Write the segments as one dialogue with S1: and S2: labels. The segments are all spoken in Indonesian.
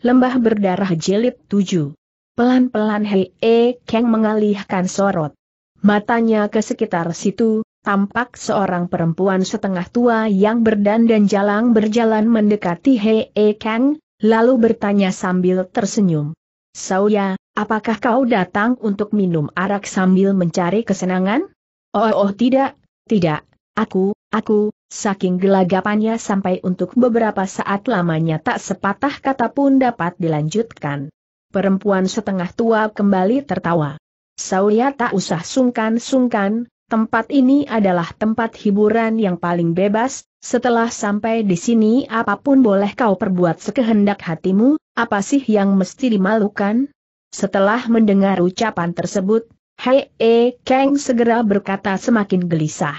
S1: Lembah berdarah jilid 7. Pelan-pelan Hei E Kang mengalihkan sorot. Matanya ke sekitar situ, tampak seorang perempuan setengah tua yang berdandan jalang berjalan mendekati Hei E Kang, lalu bertanya sambil tersenyum. Sauya, apakah kau datang untuk minum arak sambil mencari kesenangan? Oh, oh tidak, tidak, aku, aku, Saking gelagapannya sampai untuk beberapa saat lamanya tak sepatah kata pun dapat dilanjutkan. Perempuan setengah tua kembali tertawa. Saulia ya, tak usah sungkan-sungkan, tempat ini adalah tempat hiburan yang paling bebas, setelah sampai di sini apapun boleh kau perbuat sekehendak hatimu, apa sih yang mesti dimalukan? Setelah mendengar ucapan tersebut, Hei E Kang segera berkata semakin gelisah.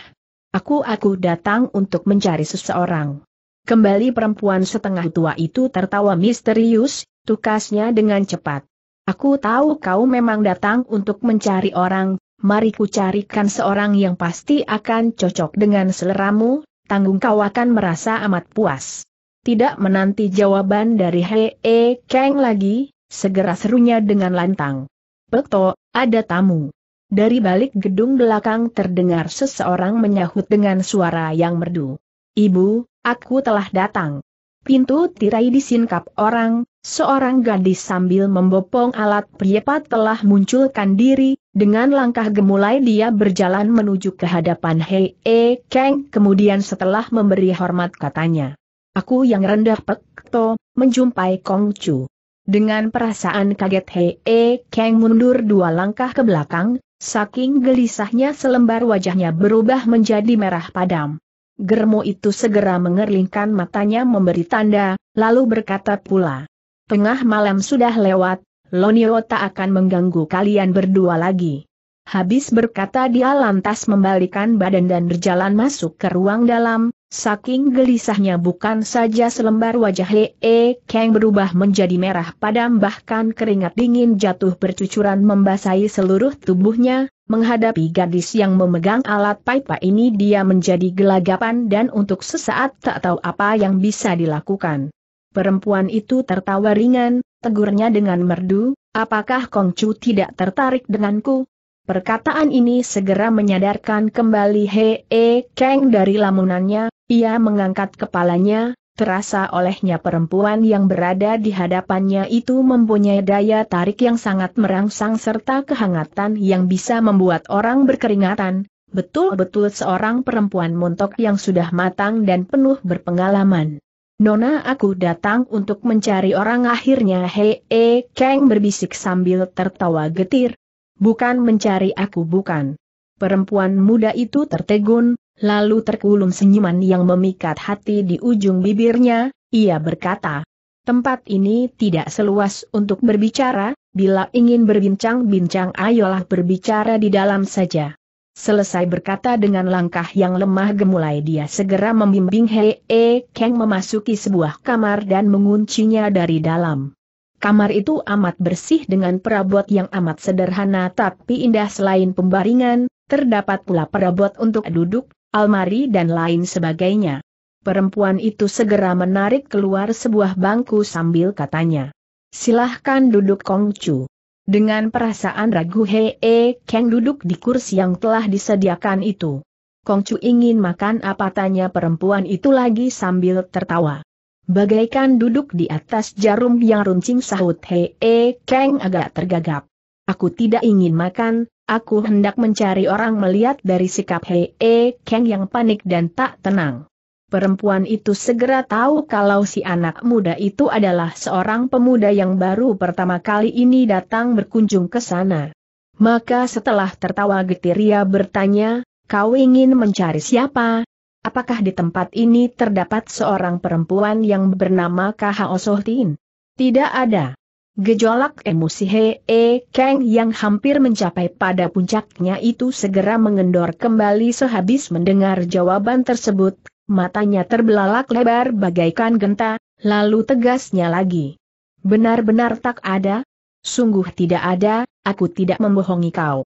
S1: Aku-aku datang untuk mencari seseorang. Kembali perempuan setengah tua itu tertawa misterius, tukasnya dengan cepat. Aku tahu kau memang datang untuk mencari orang, mari ku carikan seorang yang pasti akan cocok dengan seleramu, tanggung kau akan merasa amat puas. Tidak menanti jawaban dari Hee Kang lagi, segera serunya dengan lantang. Peto, ada tamu. Dari balik gedung belakang terdengar seseorang menyahut dengan suara yang merdu. Ibu, aku telah datang. Pintu tirai disingkap orang, seorang gadis sambil membopong alat priepat telah munculkan diri, dengan langkah gemulai dia berjalan menuju ke hadapan Hei E Kang, kemudian setelah memberi hormat katanya. Aku yang rendah pekto, menjumpai Kong Chu. Dengan perasaan kaget Hei E Kang mundur dua langkah ke belakang, Saking gelisahnya selembar wajahnya berubah menjadi merah padam. Germo itu segera mengerlingkan matanya memberi tanda, lalu berkata pula. Tengah malam sudah lewat, Lonio tak akan mengganggu kalian berdua lagi. Habis berkata dia lantas membalikan badan dan berjalan masuk ke ruang dalam, saking gelisahnya bukan saja selembar wajah Hee Kang berubah menjadi merah padam bahkan keringat dingin jatuh bercucuran membasahi seluruh tubuhnya, menghadapi gadis yang memegang alat pipa ini dia menjadi gelagapan dan untuk sesaat tak tahu apa yang bisa dilakukan. Perempuan itu tertawa ringan, tegurnya dengan merdu, apakah Kongcu tidak tertarik denganku, Perkataan ini segera menyadarkan kembali He E Kang dari lamunannya, ia mengangkat kepalanya, terasa olehnya perempuan yang berada di hadapannya itu mempunyai daya tarik yang sangat merangsang serta kehangatan yang bisa membuat orang berkeringatan, betul-betul seorang perempuan montok yang sudah matang dan penuh berpengalaman. Nona aku datang untuk mencari orang akhirnya Hei E Kang berbisik sambil tertawa getir, Bukan mencari aku bukan. Perempuan muda itu tertegun, lalu terkulum senyuman yang memikat hati di ujung bibirnya, ia berkata. Tempat ini tidak seluas untuk berbicara, bila ingin berbincang-bincang ayolah berbicara di dalam saja. Selesai berkata dengan langkah yang lemah gemulai dia segera membimbing Hei E Kang memasuki sebuah kamar dan menguncinya dari dalam. Kamar itu amat bersih dengan perabot yang amat sederhana tapi indah selain pembaringan, terdapat pula perabot untuk duduk, almari dan lain sebagainya. Perempuan itu segera menarik keluar sebuah bangku sambil katanya, Silahkan duduk Kongcu. Dengan perasaan ragu Hee Kang duduk di kursi yang telah disediakan itu. Kongcu ingin makan apa tanya perempuan itu lagi sambil tertawa. Bagaikan duduk di atas jarum yang runcing sahut Hee e, eh, Kang agak tergagap. Aku tidak ingin makan, aku hendak mencari orang melihat dari sikap Hee e, eh, Kang yang panik dan tak tenang. Perempuan itu segera tahu kalau si anak muda itu adalah seorang pemuda yang baru pertama kali ini datang berkunjung ke sana. Maka setelah tertawa getir ia bertanya, kau ingin mencari siapa? apakah di tempat ini terdapat seorang perempuan yang bernama Kaha Osohtin? Tidak ada. Gejolak emosi E Kang yang hampir mencapai pada puncaknya itu segera mengendor kembali sehabis mendengar jawaban tersebut, matanya terbelalak lebar bagaikan genta, lalu tegasnya lagi. Benar-benar tak ada? Sungguh tidak ada, aku tidak membohongi kau.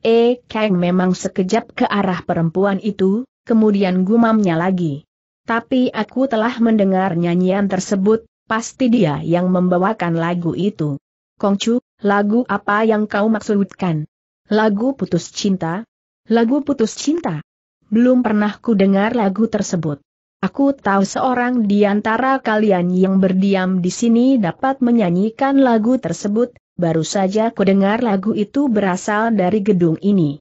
S1: E Kang memang sekejap ke arah perempuan itu, kemudian gumamnya lagi. Tapi aku telah mendengar nyanyian tersebut, pasti dia yang membawakan lagu itu. Kongcu, lagu apa yang kau maksudkan? Lagu putus cinta? Lagu putus cinta? Belum pernah ku dengar lagu tersebut. Aku tahu seorang di antara kalian yang berdiam di sini dapat menyanyikan lagu tersebut, baru saja ku dengar lagu itu berasal dari gedung ini.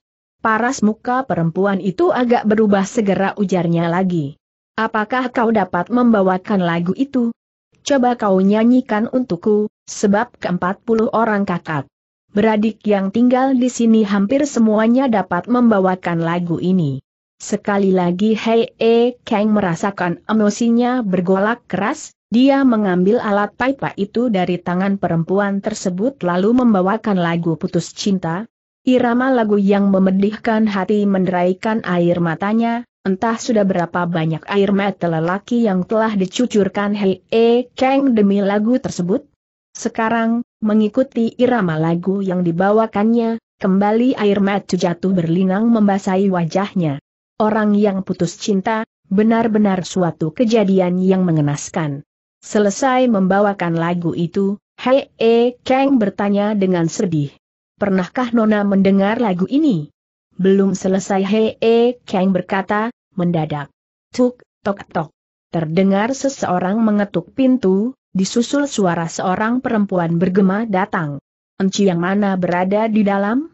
S1: Paras muka perempuan itu agak berubah segera ujarnya lagi. Apakah kau dapat membawakan lagu itu? Coba kau nyanyikan untukku, sebab keempat puluh orang kakak. Beradik yang tinggal di sini hampir semuanya dapat membawakan lagu ini. Sekali lagi Hei E Kang merasakan emosinya bergolak keras, dia mengambil alat pipa itu dari tangan perempuan tersebut lalu membawakan lagu Putus Cinta, Irama lagu yang memedihkan hati meneraikan air matanya, entah sudah berapa banyak air mata lelaki yang telah dicucurkan Hei E Kang demi lagu tersebut. Sekarang, mengikuti irama lagu yang dibawakannya, kembali air mata jatuh berlinang membasahi wajahnya. Orang yang putus cinta, benar-benar suatu kejadian yang mengenaskan. Selesai membawakan lagu itu, Hei E Kang bertanya dengan sedih pernahkah Nona mendengar lagu ini? Belum selesai E Kang berkata, mendadak. Tuk, tok tok. Terdengar seseorang mengetuk pintu, disusul suara seorang perempuan bergema datang. Enci yang mana berada di dalam?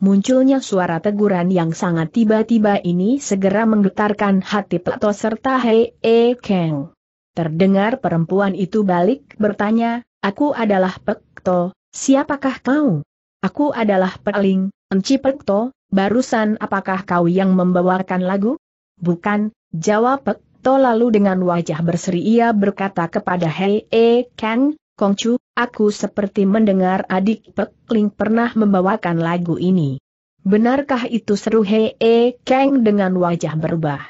S1: Munculnya suara teguran yang sangat tiba-tiba ini segera menggetarkan hati Plato serta E Kang. Terdengar perempuan itu balik bertanya, aku adalah Pekto, siapakah kau? Aku adalah Perling, Enci Pekto, barusan apakah kau yang membawakan lagu? Bukan, jawab Pekto lalu dengan wajah berseri ia berkata kepada Hei E Kang, Kongcu, aku seperti mendengar adik Pekling pernah membawakan lagu ini. Benarkah itu seru Hei E Kang dengan wajah berubah?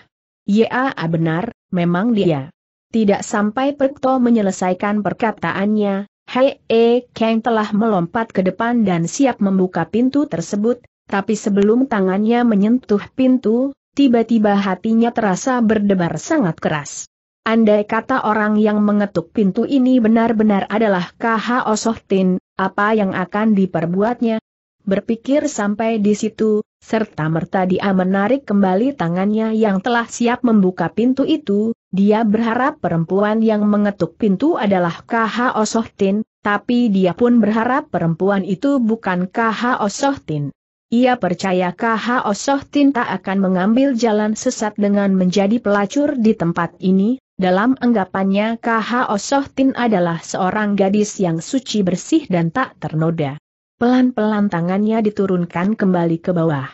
S1: Ya benar, memang dia. Tidak sampai Pekto menyelesaikan perkataannya, Hei E eh, Kang telah melompat ke depan dan siap membuka pintu tersebut, tapi sebelum tangannya menyentuh pintu, tiba-tiba hatinya terasa berdebar sangat keras. Andai kata orang yang mengetuk pintu ini benar-benar adalah KH Osohtin, apa yang akan diperbuatnya? Berpikir sampai di situ, serta merta dia menarik kembali tangannya yang telah siap membuka pintu itu, dia berharap perempuan yang mengetuk pintu adalah KH Osohtin, tapi dia pun berharap perempuan itu bukan KH Osohtin. Ia percaya KH Osohtin tak akan mengambil jalan sesat dengan menjadi pelacur di tempat ini, dalam anggapannya KH Osohtin adalah seorang gadis yang suci bersih dan tak ternoda. Pelan-pelan tangannya diturunkan kembali ke bawah.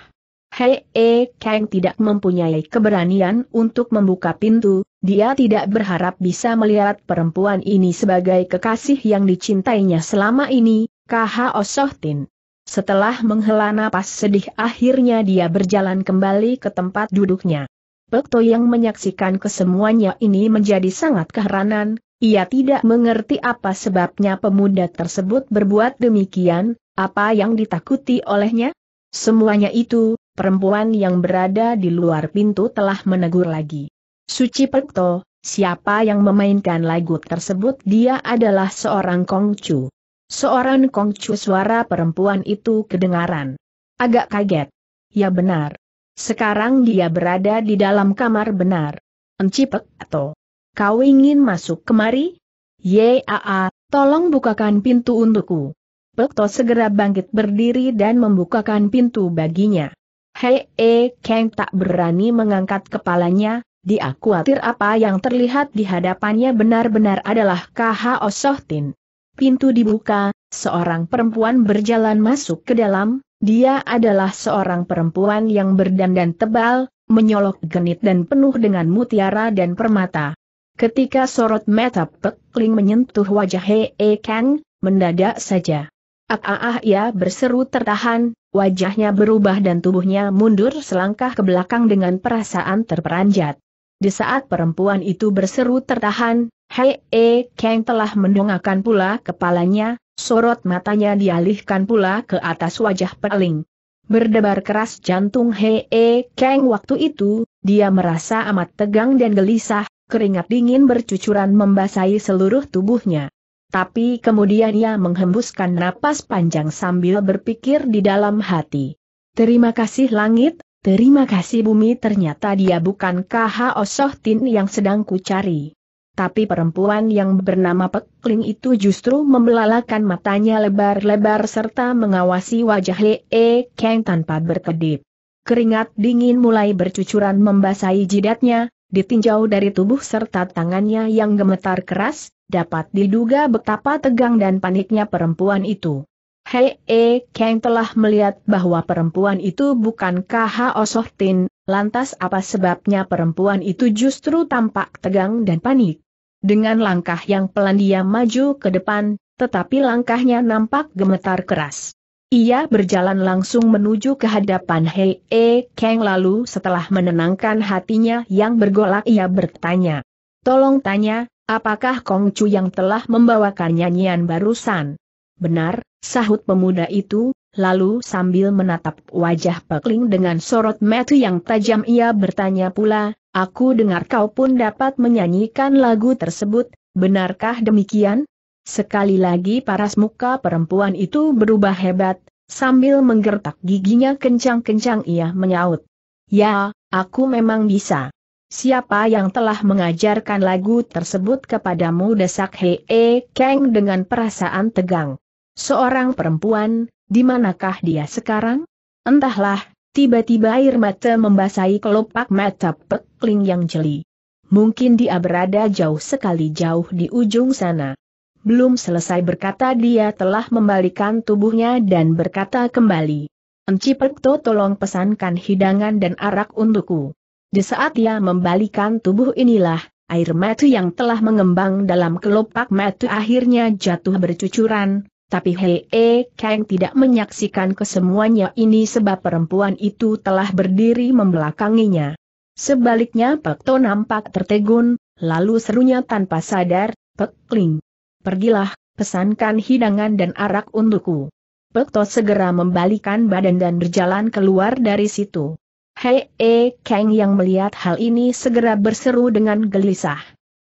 S1: Hei E Kang tidak mempunyai keberanian untuk membuka pintu, dia tidak berharap bisa melihat perempuan ini sebagai kekasih yang dicintainya selama ini, KH Osohtin. Setelah menghela napas sedih akhirnya dia berjalan kembali ke tempat duduknya. Pekto yang menyaksikan kesemuanya ini menjadi sangat keheranan, ia tidak mengerti apa sebabnya pemuda tersebut berbuat demikian, apa yang ditakuti olehnya? Semuanya itu, perempuan yang berada di luar pintu telah menegur lagi. Suci Pekto, siapa yang memainkan lagu tersebut dia adalah seorang kongcu. Seorang kongcu suara perempuan itu kedengaran. Agak kaget. Ya benar. Sekarang dia berada di dalam kamar benar. Encipek atau kau ingin masuk kemari? Yaa, tolong bukakan pintu untukku. Pekto segera bangkit berdiri dan membukakan pintu baginya. Hei, e, Kang tak berani mengangkat kepalanya, dia khawatir apa yang terlihat di hadapannya benar-benar adalah KH Osohtin. Pintu dibuka, seorang perempuan berjalan masuk ke dalam, dia adalah seorang perempuan yang berdandan tebal, menyolok genit dan penuh dengan mutiara dan permata. Ketika sorot mata Pekling menyentuh wajah E. Kang, mendadak saja. Ah, ah, ah ya berseru tertahan, wajahnya berubah dan tubuhnya mundur selangkah ke belakang dengan perasaan terperanjat. Di saat perempuan itu berseru tertahan, Hei E Kang telah mendongakkan pula kepalanya, sorot matanya dialihkan pula ke atas wajah Peling. Berdebar keras jantung Hei E Kang waktu itu, dia merasa amat tegang dan gelisah, keringat dingin bercucuran membasahi seluruh tubuhnya. Tapi kemudian ia menghembuskan napas panjang sambil berpikir di dalam hati. Terima kasih langit, terima kasih bumi ternyata dia bukan KH Osohtin yang sedang kucari. Tapi perempuan yang bernama Pekling itu justru membelalakan matanya lebar-lebar serta mengawasi wajah Lee Kang tanpa berkedip. Keringat dingin mulai bercucuran membasahi jidatnya, ditinjau dari tubuh serta tangannya yang gemetar keras, Dapat diduga betapa tegang dan paniknya perempuan itu. Hei E Kang telah melihat bahwa perempuan itu bukan KH Osohtin, lantas apa sebabnya perempuan itu justru tampak tegang dan panik? Dengan langkah yang pelan dia maju ke depan, tetapi langkahnya nampak gemetar keras. Ia berjalan langsung menuju ke hadapan Hei E Kang lalu setelah menenangkan hatinya yang bergolak ia bertanya. Tolong tanya, apakah Kong Chu yang telah membawakan nyanyian barusan? Benar, sahut pemuda itu, lalu sambil menatap wajah Pekling dengan sorot mata yang tajam ia bertanya pula, aku dengar kau pun dapat menyanyikan lagu tersebut, benarkah demikian? Sekali lagi paras muka perempuan itu berubah hebat, sambil menggertak giginya kencang-kencang ia menyaut. Ya, aku memang bisa. Siapa yang telah mengajarkan lagu tersebut kepadamu desak Hee Kang dengan perasaan tegang. Seorang perempuan, di manakah dia sekarang? Entahlah, tiba-tiba air mata membasahi kelopak mata pekling yang jeli. Mungkin dia berada jauh sekali jauh di ujung sana. Belum selesai berkata dia telah membalikan tubuhnya dan berkata kembali. Enci Pekto tolong pesankan hidangan dan arak untukku. Di saat ia membalikan tubuh inilah, air mata yang telah mengembang dalam kelopak mata akhirnya jatuh bercucuran, tapi Hei e Kang tidak menyaksikan kesemuanya ini sebab perempuan itu telah berdiri membelakanginya. Sebaliknya Pek To nampak tertegun, lalu serunya tanpa sadar, Pek Kling. Pergilah, pesankan hidangan dan arak untukku. Pek To segera membalikan badan dan berjalan keluar dari situ. Hei E, Kang yang melihat hal ini segera berseru dengan gelisah.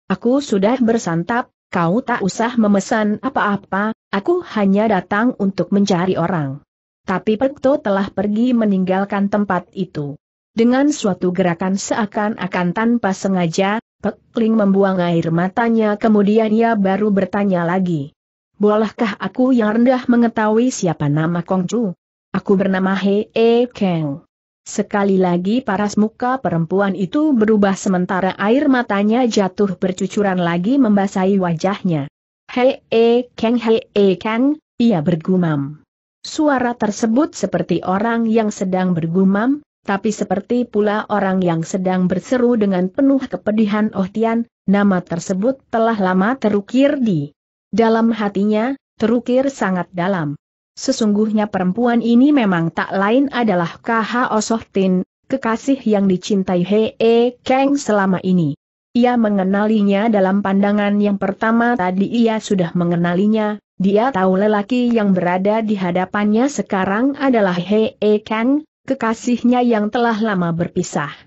S1: Aku sudah bersantap, kau tak usah memesan apa-apa, aku hanya datang untuk mencari orang. Tapi Pekto telah pergi meninggalkan tempat itu. Dengan suatu gerakan seakan-akan tanpa sengaja, Pekling membuang air matanya kemudian ia baru bertanya lagi. Bolehkah aku yang rendah mengetahui siapa nama Kongcu? Aku bernama He E. Kang. Sekali lagi paras muka perempuan itu berubah sementara air matanya jatuh bercucuran lagi membasahi wajahnya. Hei e eh, keng hei e eh, keng, ia bergumam. Suara tersebut seperti orang yang sedang bergumam, tapi seperti pula orang yang sedang berseru dengan penuh kepedihan Oh Tian, nama tersebut telah lama terukir di dalam hatinya, terukir sangat dalam. Sesungguhnya perempuan ini memang tak lain adalah KH Osohtin, kekasih yang dicintai E Kang selama ini. Ia mengenalinya dalam pandangan yang pertama tadi ia sudah mengenalinya, dia tahu lelaki yang berada di hadapannya sekarang adalah E Kang, kekasihnya yang telah lama berpisah.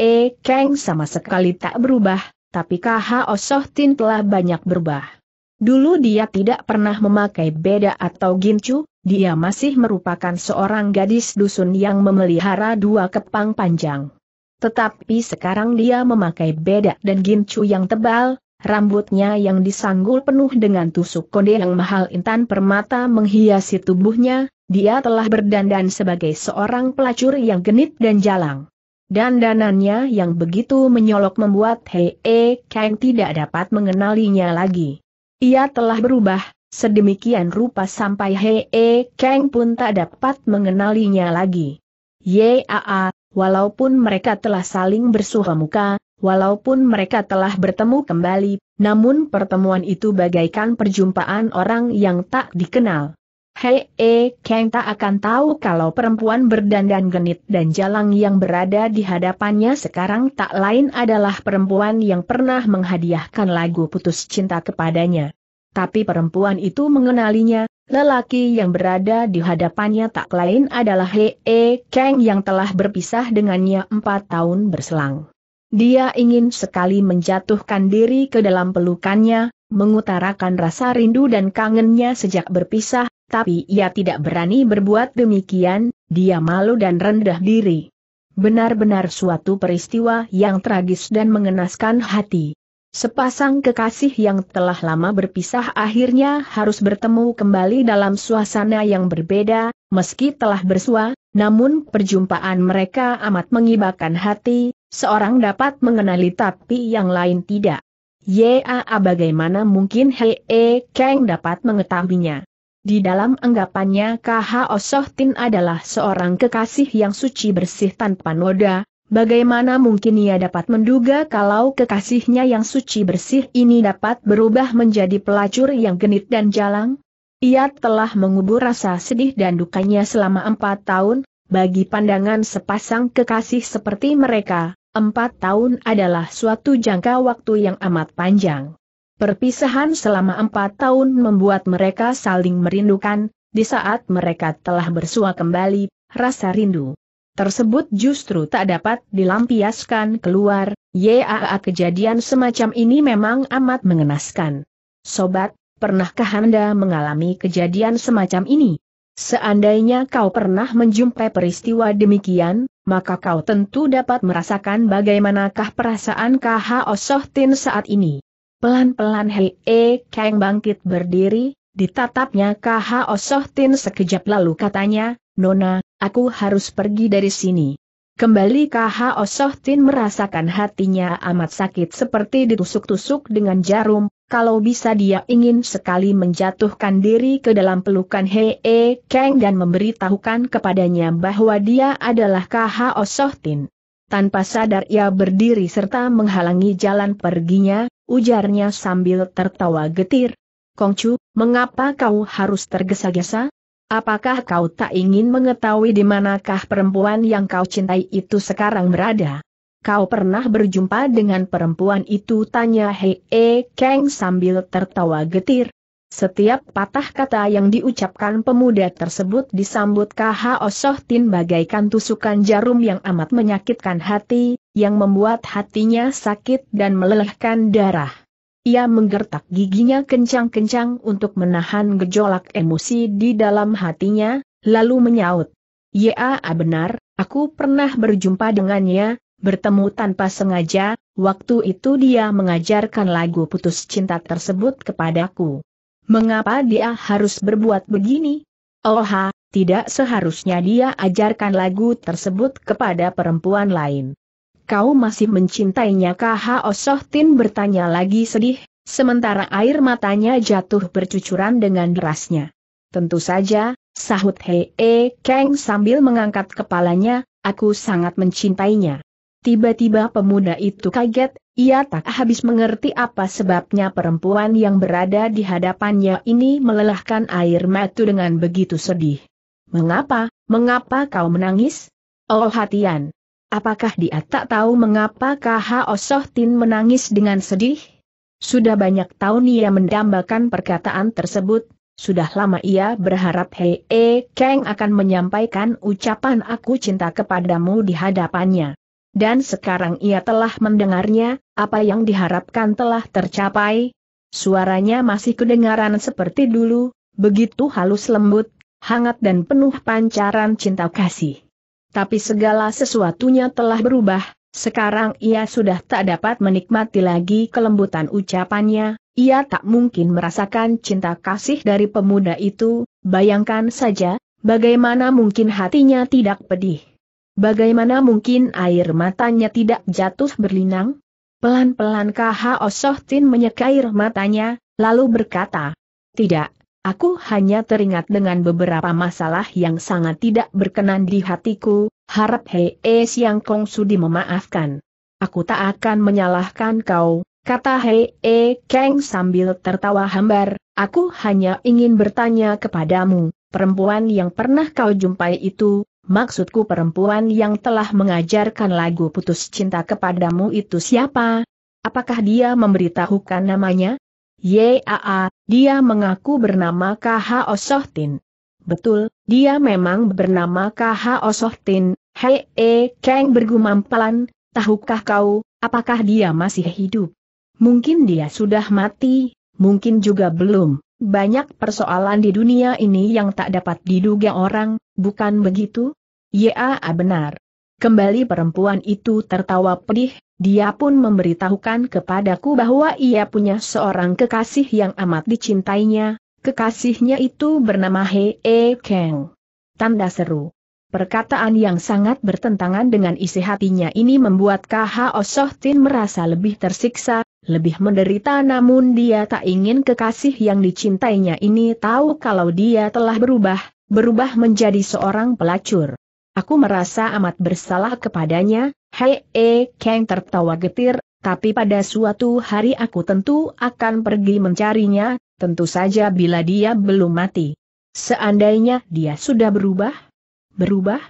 S1: E Kang sama sekali tak berubah, tapi KH Osohtin telah banyak berubah. Dulu dia tidak pernah memakai beda atau gincu, dia masih merupakan seorang gadis dusun yang memelihara dua kepang panjang. Tetapi sekarang dia memakai beda dan gincu yang tebal, rambutnya yang disanggul penuh dengan tusuk konde yang mahal intan permata menghiasi tubuhnya, dia telah berdandan sebagai seorang pelacur yang genit dan jalang. Dandanannya yang begitu menyolok membuat Hei -e Kang tidak dapat mengenalinya lagi. Ia telah berubah, sedemikian rupa sampai Hee Kang pun tak dapat mengenalinya lagi. Yaa, walaupun mereka telah saling bersuha muka, walaupun mereka telah bertemu kembali, namun pertemuan itu bagaikan perjumpaan orang yang tak dikenal. Hei eh, Kang tak akan tahu kalau perempuan berdandan genit dan jalang yang berada di hadapannya sekarang tak lain adalah perempuan yang pernah menghadiahkan lagu putus cinta kepadanya. Tapi perempuan itu mengenalinya, lelaki yang berada di hadapannya tak lain adalah Hei eh, Kang yang telah berpisah dengannya empat tahun berselang. Dia ingin sekali menjatuhkan diri ke dalam pelukannya, mengutarakan rasa rindu dan kangennya sejak berpisah, tapi ia tidak berani berbuat demikian, dia malu dan rendah diri. Benar-benar suatu peristiwa yang tragis dan mengenaskan hati. Sepasang kekasih yang telah lama berpisah akhirnya harus bertemu kembali dalam suasana yang berbeda, meski telah bersua, namun perjumpaan mereka amat mengibakan hati, seorang dapat mengenali tapi yang lain tidak. Ya, bagaimana mungkin Hee Kang dapat mengetahuinya. Di dalam anggapannya Kh Osoh Tin adalah seorang kekasih yang suci bersih tanpa noda, Bagaimana mungkin ia dapat menduga kalau kekasihnya yang suci bersih ini dapat berubah menjadi pelacur yang genit dan jalang? Ia telah mengubur rasa sedih dan dukanya selama empat tahun, bagi pandangan sepasang kekasih seperti mereka, Empat tahun adalah suatu jangka waktu yang amat panjang. Perpisahan selama empat tahun membuat mereka saling merindukan, di saat mereka telah bersua kembali, rasa rindu tersebut justru tak dapat dilampiaskan keluar, yaa kejadian semacam ini memang amat mengenaskan. Sobat, pernahkah Anda mengalami kejadian semacam ini? Seandainya kau pernah menjumpai peristiwa demikian, maka kau tentu dapat merasakan bagaimanakah perasaan KH Osoh Tin saat ini. Pelan-pelan Hei E Kang bangkit berdiri, ditatapnya KH Osoh Tin sekejap lalu katanya, Nona, aku harus pergi dari sini. Kembali KH Osoh Tin merasakan hatinya amat sakit seperti ditusuk-tusuk dengan jarum, kalau bisa dia ingin sekali menjatuhkan diri ke dalam pelukan Hei e Kang dan memberitahukan kepadanya bahwa dia adalah KH Osohtin. Tanpa sadar ia berdiri serta menghalangi jalan perginya, ujarnya sambil tertawa getir. Kongcu, mengapa kau harus tergesa-gesa? Apakah kau tak ingin mengetahui di manakah perempuan yang kau cintai itu sekarang berada? Kau pernah berjumpa dengan perempuan itu tanya Hei E Kang sambil tertawa getir. Setiap patah kata yang diucapkan pemuda tersebut disambut KH Osoh Tin bagaikan tusukan jarum yang amat menyakitkan hati, yang membuat hatinya sakit dan melelehkan darah. Ia menggertak giginya kencang-kencang untuk menahan gejolak emosi di dalam hatinya, lalu menyaut. Ya benar, aku pernah berjumpa dengannya, bertemu tanpa sengaja, waktu itu dia mengajarkan lagu putus cinta tersebut kepadaku. Mengapa dia harus berbuat begini? Oh ha, tidak seharusnya dia ajarkan lagu tersebut kepada perempuan lain. Kau masih mencintainya kah? Osohtin bertanya lagi sedih, sementara air matanya jatuh bercucuran dengan derasnya. Tentu saja, sahut Hei e Kang sambil mengangkat kepalanya, aku sangat mencintainya. Tiba-tiba pemuda itu kaget, ia tak habis mengerti apa sebabnya perempuan yang berada di hadapannya ini melelahkan air mata dengan begitu sedih. Mengapa, mengapa kau menangis? Oh hatian! Apakah dia tak tahu mengapa KH Osohtin menangis dengan sedih? Sudah banyak tahun ia mendambakan perkataan tersebut, sudah lama ia berharap Hei E Kang akan menyampaikan ucapan aku cinta kepadamu di hadapannya dan sekarang ia telah mendengarnya, apa yang diharapkan telah tercapai. Suaranya masih kedengaran seperti dulu, begitu halus lembut, hangat dan penuh pancaran cinta kasih. Tapi segala sesuatunya telah berubah, sekarang ia sudah tak dapat menikmati lagi kelembutan ucapannya, ia tak mungkin merasakan cinta kasih dari pemuda itu, bayangkan saja, bagaimana mungkin hatinya tidak pedih. Bagaimana mungkin air matanya tidak jatuh berlinang? Pelan-pelan KH Osohtin menyeka air matanya, lalu berkata, Tidak, aku hanya teringat dengan beberapa masalah yang sangat tidak berkenan di hatiku, harap Hei e Siang Kong Sudi memaafkan. Aku tak akan menyalahkan kau, kata Hei e Keng sambil tertawa hambar, aku hanya ingin bertanya kepadamu, perempuan yang pernah kau jumpai itu, Maksudku perempuan yang telah mengajarkan lagu putus cinta kepadamu itu siapa? Apakah dia memberitahukan namanya? Yaa, dia mengaku bernama KH Osohtin. Betul, dia memang bernama KH Osohtin. Hei, e, Kang bergumam pelan, tahukah kau, apakah dia masih hidup? Mungkin dia sudah mati, mungkin juga belum. Banyak persoalan di dunia ini yang tak dapat diduga orang, bukan begitu? Ya benar. Kembali perempuan itu tertawa pedih, dia pun memberitahukan kepadaku bahwa ia punya seorang kekasih yang amat dicintainya, kekasihnya itu bernama Hee Kang. Tanda seru. Perkataan yang sangat bertentangan dengan isi hatinya ini membuat KH Osoh merasa lebih tersiksa, lebih menderita namun dia tak ingin kekasih yang dicintainya ini tahu kalau dia telah berubah, berubah menjadi seorang pelacur. Aku merasa amat bersalah kepadanya, Hei eh, Kang tertawa getir, tapi pada suatu hari aku tentu akan pergi mencarinya, tentu saja bila dia belum mati. Seandainya dia sudah berubah, Berubah?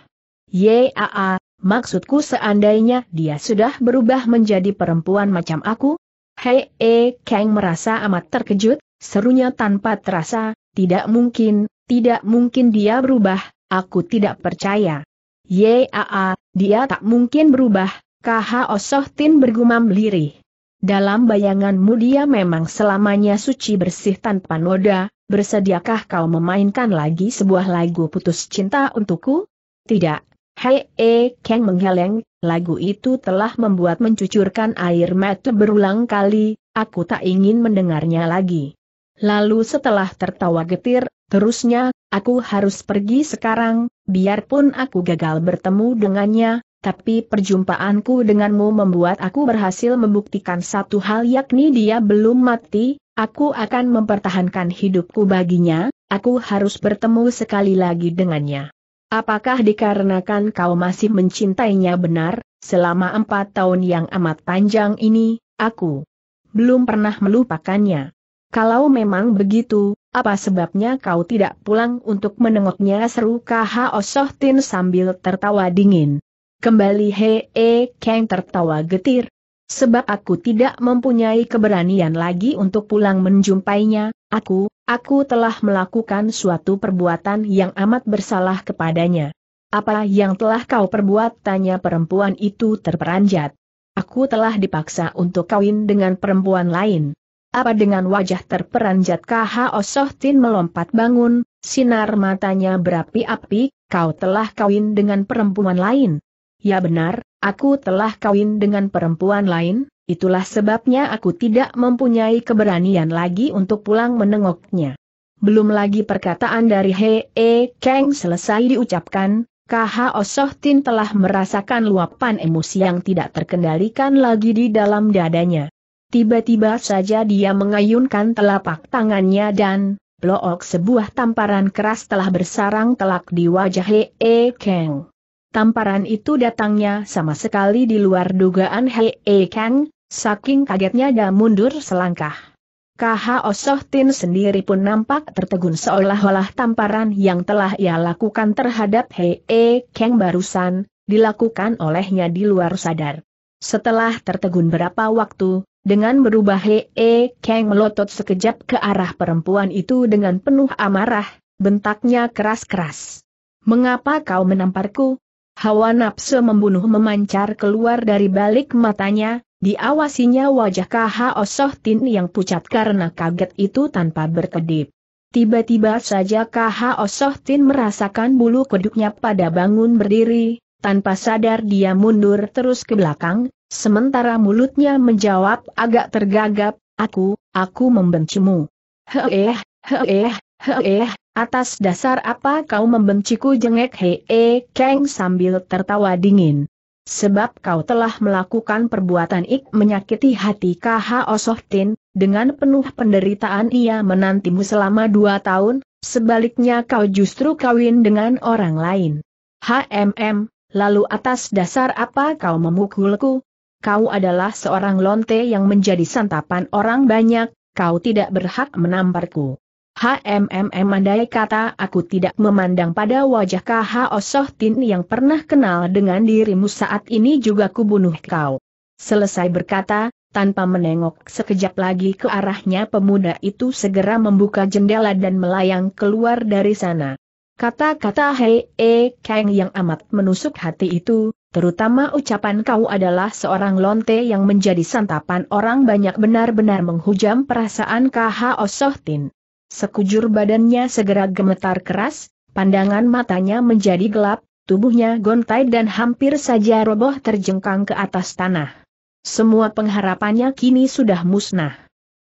S1: Yaa, maksudku seandainya dia sudah berubah menjadi perempuan macam aku? Hei, e, Kang merasa amat terkejut, serunya tanpa terasa, tidak mungkin, tidak mungkin dia berubah, aku tidak percaya. Yaa, dia tak mungkin berubah, Osoh Tin bergumam lirih. Dalam bayanganmu dia memang selamanya suci bersih tanpa noda, bersediakah kau memainkan lagi sebuah lagu putus cinta untukku? Tidak. Hei E eh, Kang menggeleng, lagu itu telah membuat mencucurkan air mata berulang kali, aku tak ingin mendengarnya lagi. Lalu setelah tertawa getir, terusnya, aku harus pergi sekarang, biarpun aku gagal bertemu dengannya, tapi perjumpaanku denganmu membuat aku berhasil membuktikan satu hal yakni dia belum mati, aku akan mempertahankan hidupku baginya, aku harus bertemu sekali lagi dengannya. Apakah dikarenakan kau masih mencintainya benar, selama empat tahun yang amat panjang ini, aku belum pernah melupakannya. Kalau memang begitu, apa sebabnya kau tidak pulang untuk menengoknya seru Kaha Osoh sambil tertawa dingin. Kembali Hee Kang tertawa getir. Sebab aku tidak mempunyai keberanian lagi untuk pulang menjumpainya, aku, aku telah melakukan suatu perbuatan yang amat bersalah kepadanya. Apa yang telah kau perbuat? Tanya perempuan itu terperanjat. Aku telah dipaksa untuk kawin dengan perempuan lain. Apa dengan wajah terperanjat KH Osohtin melompat bangun, sinar matanya berapi-api, kau telah kawin dengan perempuan lain. Ya benar, aku telah kawin dengan perempuan lain, itulah sebabnya aku tidak mempunyai keberanian lagi untuk pulang menengoknya. Belum lagi perkataan dari Hee E Kang selesai diucapkan, KH Osohtin telah merasakan luapan emosi yang tidak terkendalikan lagi di dalam dadanya. Tiba-tiba saja dia mengayunkan telapak tangannya dan, blok sebuah tamparan keras telah bersarang telak di wajah Hee E Kang. Tamparan itu datangnya sama sekali di luar dugaan Hei -e Kang, saking kagetnya dia mundur selangkah. Osoh Tin sendiri pun nampak tertegun seolah-olah tamparan yang telah ia lakukan terhadap Hei -e Kang barusan, dilakukan olehnya di luar sadar. Setelah tertegun berapa waktu, dengan berubah Hei -e Kang melotot sekejap ke arah perempuan itu dengan penuh amarah, bentaknya keras-keras. Mengapa kau menamparku? Hawa nafsu membunuh memancar keluar dari balik matanya, diawasinya wajah KH Osoh yang pucat karena kaget itu tanpa berkedip. Tiba-tiba saja KH Osoh merasakan bulu kuduknya pada bangun berdiri, tanpa sadar dia mundur terus ke belakang, sementara mulutnya menjawab agak tergagap, aku, aku membencimu. Heeh, heeh, heeh, Atas dasar apa kau membenciku jengek hee keng sambil tertawa dingin. Sebab kau telah melakukan perbuatan ik menyakiti hati KH Osohtin, dengan penuh penderitaan ia menantimu selama dua tahun, sebaliknya kau justru kawin dengan orang lain. HMM, lalu atas dasar apa kau memukulku? Kau adalah seorang lonte yang menjadi santapan orang banyak, kau tidak berhak menamparku. HMMM andai kata aku tidak memandang pada wajah KH Osoh yang pernah kenal dengan dirimu saat ini juga kubunuh kau. Selesai berkata, tanpa menengok sekejap lagi ke arahnya pemuda itu segera membuka jendela dan melayang keluar dari sana. Kata-kata Hei E Kang yang amat menusuk hati itu, terutama ucapan kau adalah seorang lonte yang menjadi santapan orang banyak benar-benar menghujam perasaan KH Osoh Sekujur badannya segera gemetar keras, pandangan matanya menjadi gelap, tubuhnya gontai dan hampir saja roboh terjengkang ke atas tanah. Semua pengharapannya kini sudah musnah.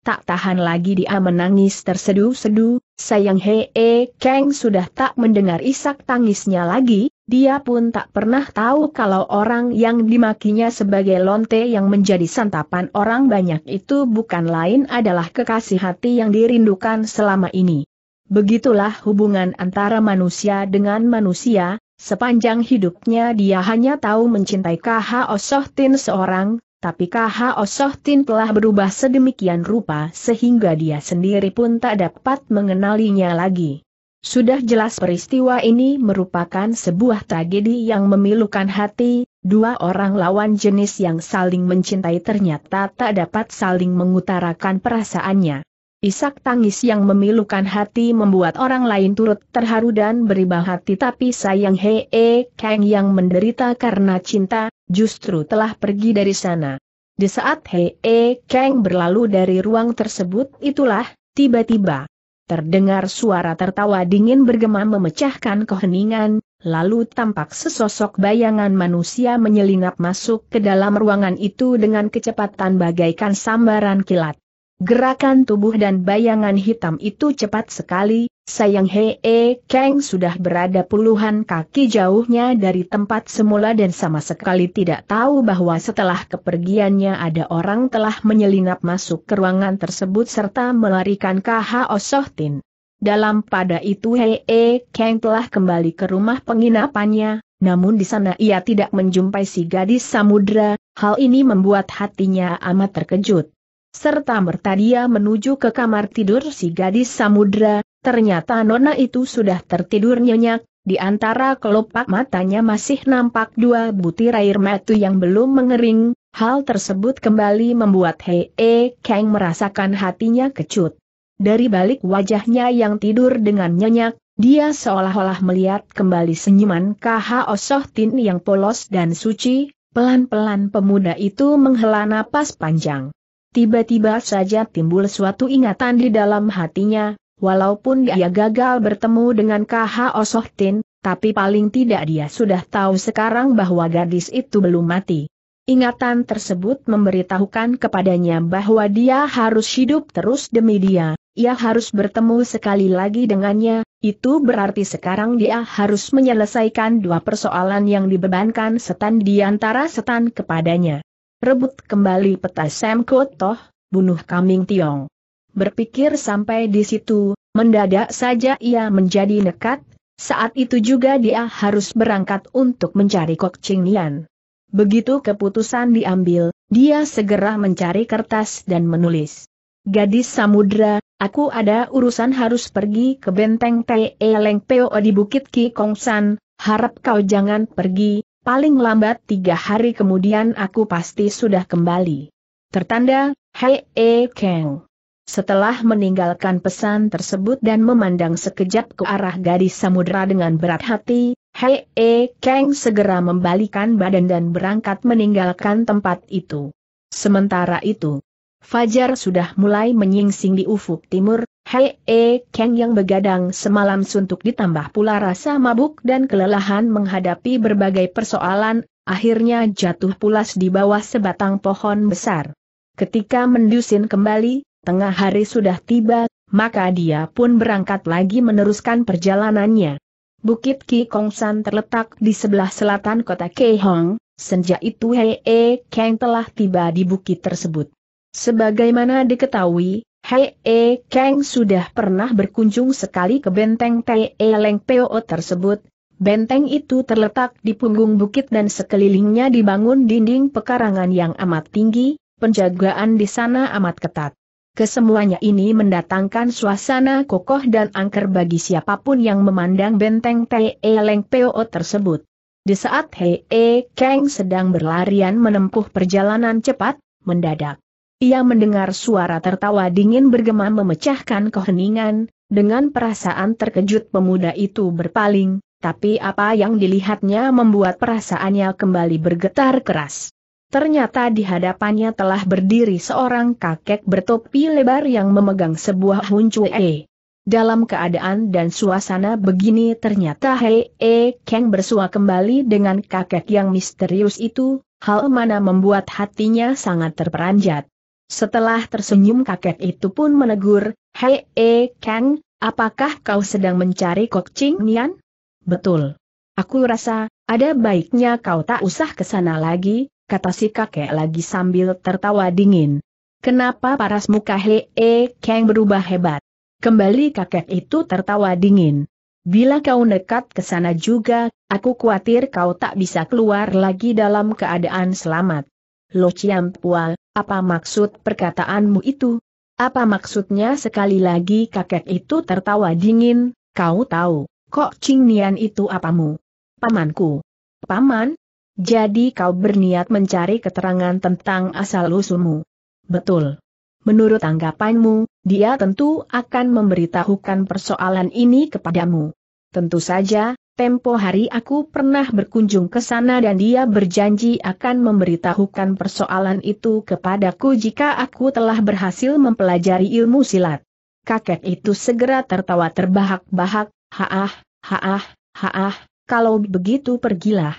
S1: Tak tahan lagi dia menangis tersedu-sedu, sayang hee eh, Kang sudah tak mendengar isak tangisnya lagi, dia pun tak pernah tahu kalau orang yang dimakinya sebagai lonte yang menjadi santapan orang banyak itu bukan lain adalah kekasih hati yang dirindukan selama ini. Begitulah hubungan antara manusia dengan manusia, sepanjang hidupnya dia hanya tahu mencintai KH Osohtin seorang, tapi KH Osohtin telah berubah sedemikian rupa sehingga dia sendiri pun tak dapat mengenalinya lagi. Sudah jelas peristiwa ini merupakan sebuah tragedi yang memilukan hati, dua orang lawan jenis yang saling mencintai ternyata tak dapat saling mengutarakan perasaannya. Isak tangis yang memilukan hati membuat orang lain turut terharu dan beribah hati tapi sayang Hee Kang yang menderita karena cinta, justru telah pergi dari sana. Di saat Hee Kang berlalu dari ruang tersebut itulah, tiba-tiba, Terdengar suara tertawa dingin bergema memecahkan keheningan, lalu tampak sesosok bayangan manusia menyelinap masuk ke dalam ruangan itu dengan kecepatan bagaikan sambaran kilat. Gerakan tubuh dan bayangan hitam itu cepat sekali, Sayang Hee eh, Kang sudah berada puluhan kaki jauhnya dari tempat semula dan sama sekali tidak tahu bahwa setelah kepergiannya ada orang telah menyelinap masuk ke ruangan tersebut serta melarikan KH Osohtin. Dalam pada itu Hee eh, Kang telah kembali ke rumah penginapannya, namun di sana ia tidak menjumpai si gadis samudra, hal ini membuat hatinya amat terkejut serta merta dia menuju ke kamar tidur si gadis samudra, Ternyata Nona itu sudah tertidur nyenyak, di antara kelopak matanya masih nampak dua butir air mata yang belum mengering, hal tersebut kembali membuat Hei e Kang merasakan hatinya kecut. Dari balik wajahnya yang tidur dengan nyenyak, dia seolah-olah melihat kembali senyuman KH Osoh Tin yang polos dan suci, pelan-pelan pemuda itu menghela napas panjang. Tiba-tiba saja timbul suatu ingatan di dalam hatinya, Walaupun dia gagal bertemu dengan KH Osohtin, tapi paling tidak dia sudah tahu sekarang bahwa gadis itu belum mati. Ingatan tersebut memberitahukan kepadanya bahwa dia harus hidup terus demi dia, ia harus bertemu sekali lagi dengannya, itu berarti sekarang dia harus menyelesaikan dua persoalan yang dibebankan setan di antara setan kepadanya. Rebut kembali peta Sam Kotoh, bunuh kambing Tiong. Berpikir sampai di situ, mendadak saja ia menjadi nekat, saat itu juga dia harus berangkat untuk mencari Kok Ching Nian. Begitu keputusan diambil, dia segera mencari kertas dan menulis. Gadis Samudra, aku ada urusan harus pergi ke benteng E Leng Peo di Bukit Ki Kong San. harap kau jangan pergi, paling lambat tiga hari kemudian aku pasti sudah kembali. Tertanda, Hei E Keng. Setelah meninggalkan pesan tersebut dan memandang sekejap ke arah gadis samudera dengan berat hati, Hei E Kang segera membalikan badan dan berangkat meninggalkan tempat itu. Sementara itu, Fajar sudah mulai menyingsing di ufuk timur, Hei E Kang yang begadang semalam suntuk ditambah pula rasa mabuk dan kelelahan menghadapi berbagai persoalan, akhirnya jatuh pulas di bawah sebatang pohon besar. Ketika mendusin kembali, tengah hari sudah tiba, maka dia pun berangkat lagi meneruskan perjalanannya. Bukit Ki Kongsan terletak di sebelah selatan kota Keihong, senja itu Hei e Kang telah tiba di bukit tersebut. Sebagaimana diketahui, Hei e Kang sudah pernah berkunjung sekali ke benteng Te e Leng Peo tersebut, Benteng itu terletak di punggung bukit dan sekelilingnya dibangun dinding pekarangan yang amat tinggi, penjagaan di sana amat ketat. Kesemuanya ini mendatangkan suasana kokoh dan angker bagi siapapun yang memandang benteng TE Leng PO tersebut. Di saat Hei e Kang sedang berlarian menempuh perjalanan cepat, mendadak. Ia mendengar suara tertawa dingin bergema memecahkan keheningan, dengan perasaan terkejut pemuda itu berpaling, tapi apa yang dilihatnya membuat perasaannya kembali bergetar keras. Ternyata di hadapannya telah berdiri seorang kakek bertopi lebar yang memegang sebuah huncue. Dalam keadaan dan suasana begini ternyata Hei E Kang bersua kembali dengan kakek yang misterius itu, hal mana membuat hatinya sangat terperanjat. Setelah tersenyum kakek itu pun menegur, Hei E Kang, apakah kau sedang mencari Kok Ching Nian? Betul. Aku rasa, ada baiknya kau tak usah ke sana lagi, kata si kakek lagi sambil tertawa dingin. Kenapa paras muka Hee Kang berubah hebat? Kembali kakek itu tertawa dingin. Bila kau nekat ke sana juga, aku khawatir kau tak bisa keluar lagi dalam keadaan selamat. Lo Ciampua, apa maksud perkataanmu itu? Apa maksudnya sekali lagi kakek itu tertawa dingin, kau tahu, kok Cing Nian itu apamu? Pamanku. Paman? Jadi kau berniat mencari keterangan tentang asal-usulmu. Betul. Menurut anggapanmu, dia tentu akan memberitahukan persoalan ini kepadamu. Tentu saja, tempo hari aku pernah berkunjung ke sana dan dia berjanji akan memberitahukan persoalan itu kepadaku jika aku telah berhasil mempelajari ilmu silat. Kakek itu segera tertawa terbahak-bahak, haah, haah, haah, kalau begitu pergilah.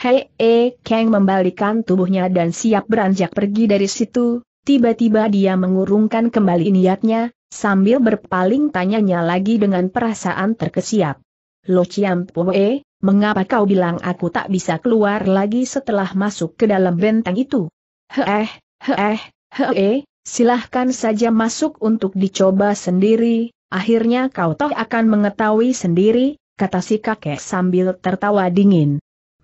S1: Hei E Kang membalikan tubuhnya dan siap beranjak pergi dari situ, tiba-tiba dia mengurungkan kembali niatnya, sambil berpaling tanyanya lagi dengan perasaan terkesiap. Lo Chiam E, mengapa kau bilang aku tak bisa keluar lagi setelah masuk ke dalam benteng itu? Heeh, heeh, -e, eh, silahkan saja masuk untuk dicoba sendiri, akhirnya kau toh akan mengetahui sendiri, kata si kakek sambil tertawa dingin.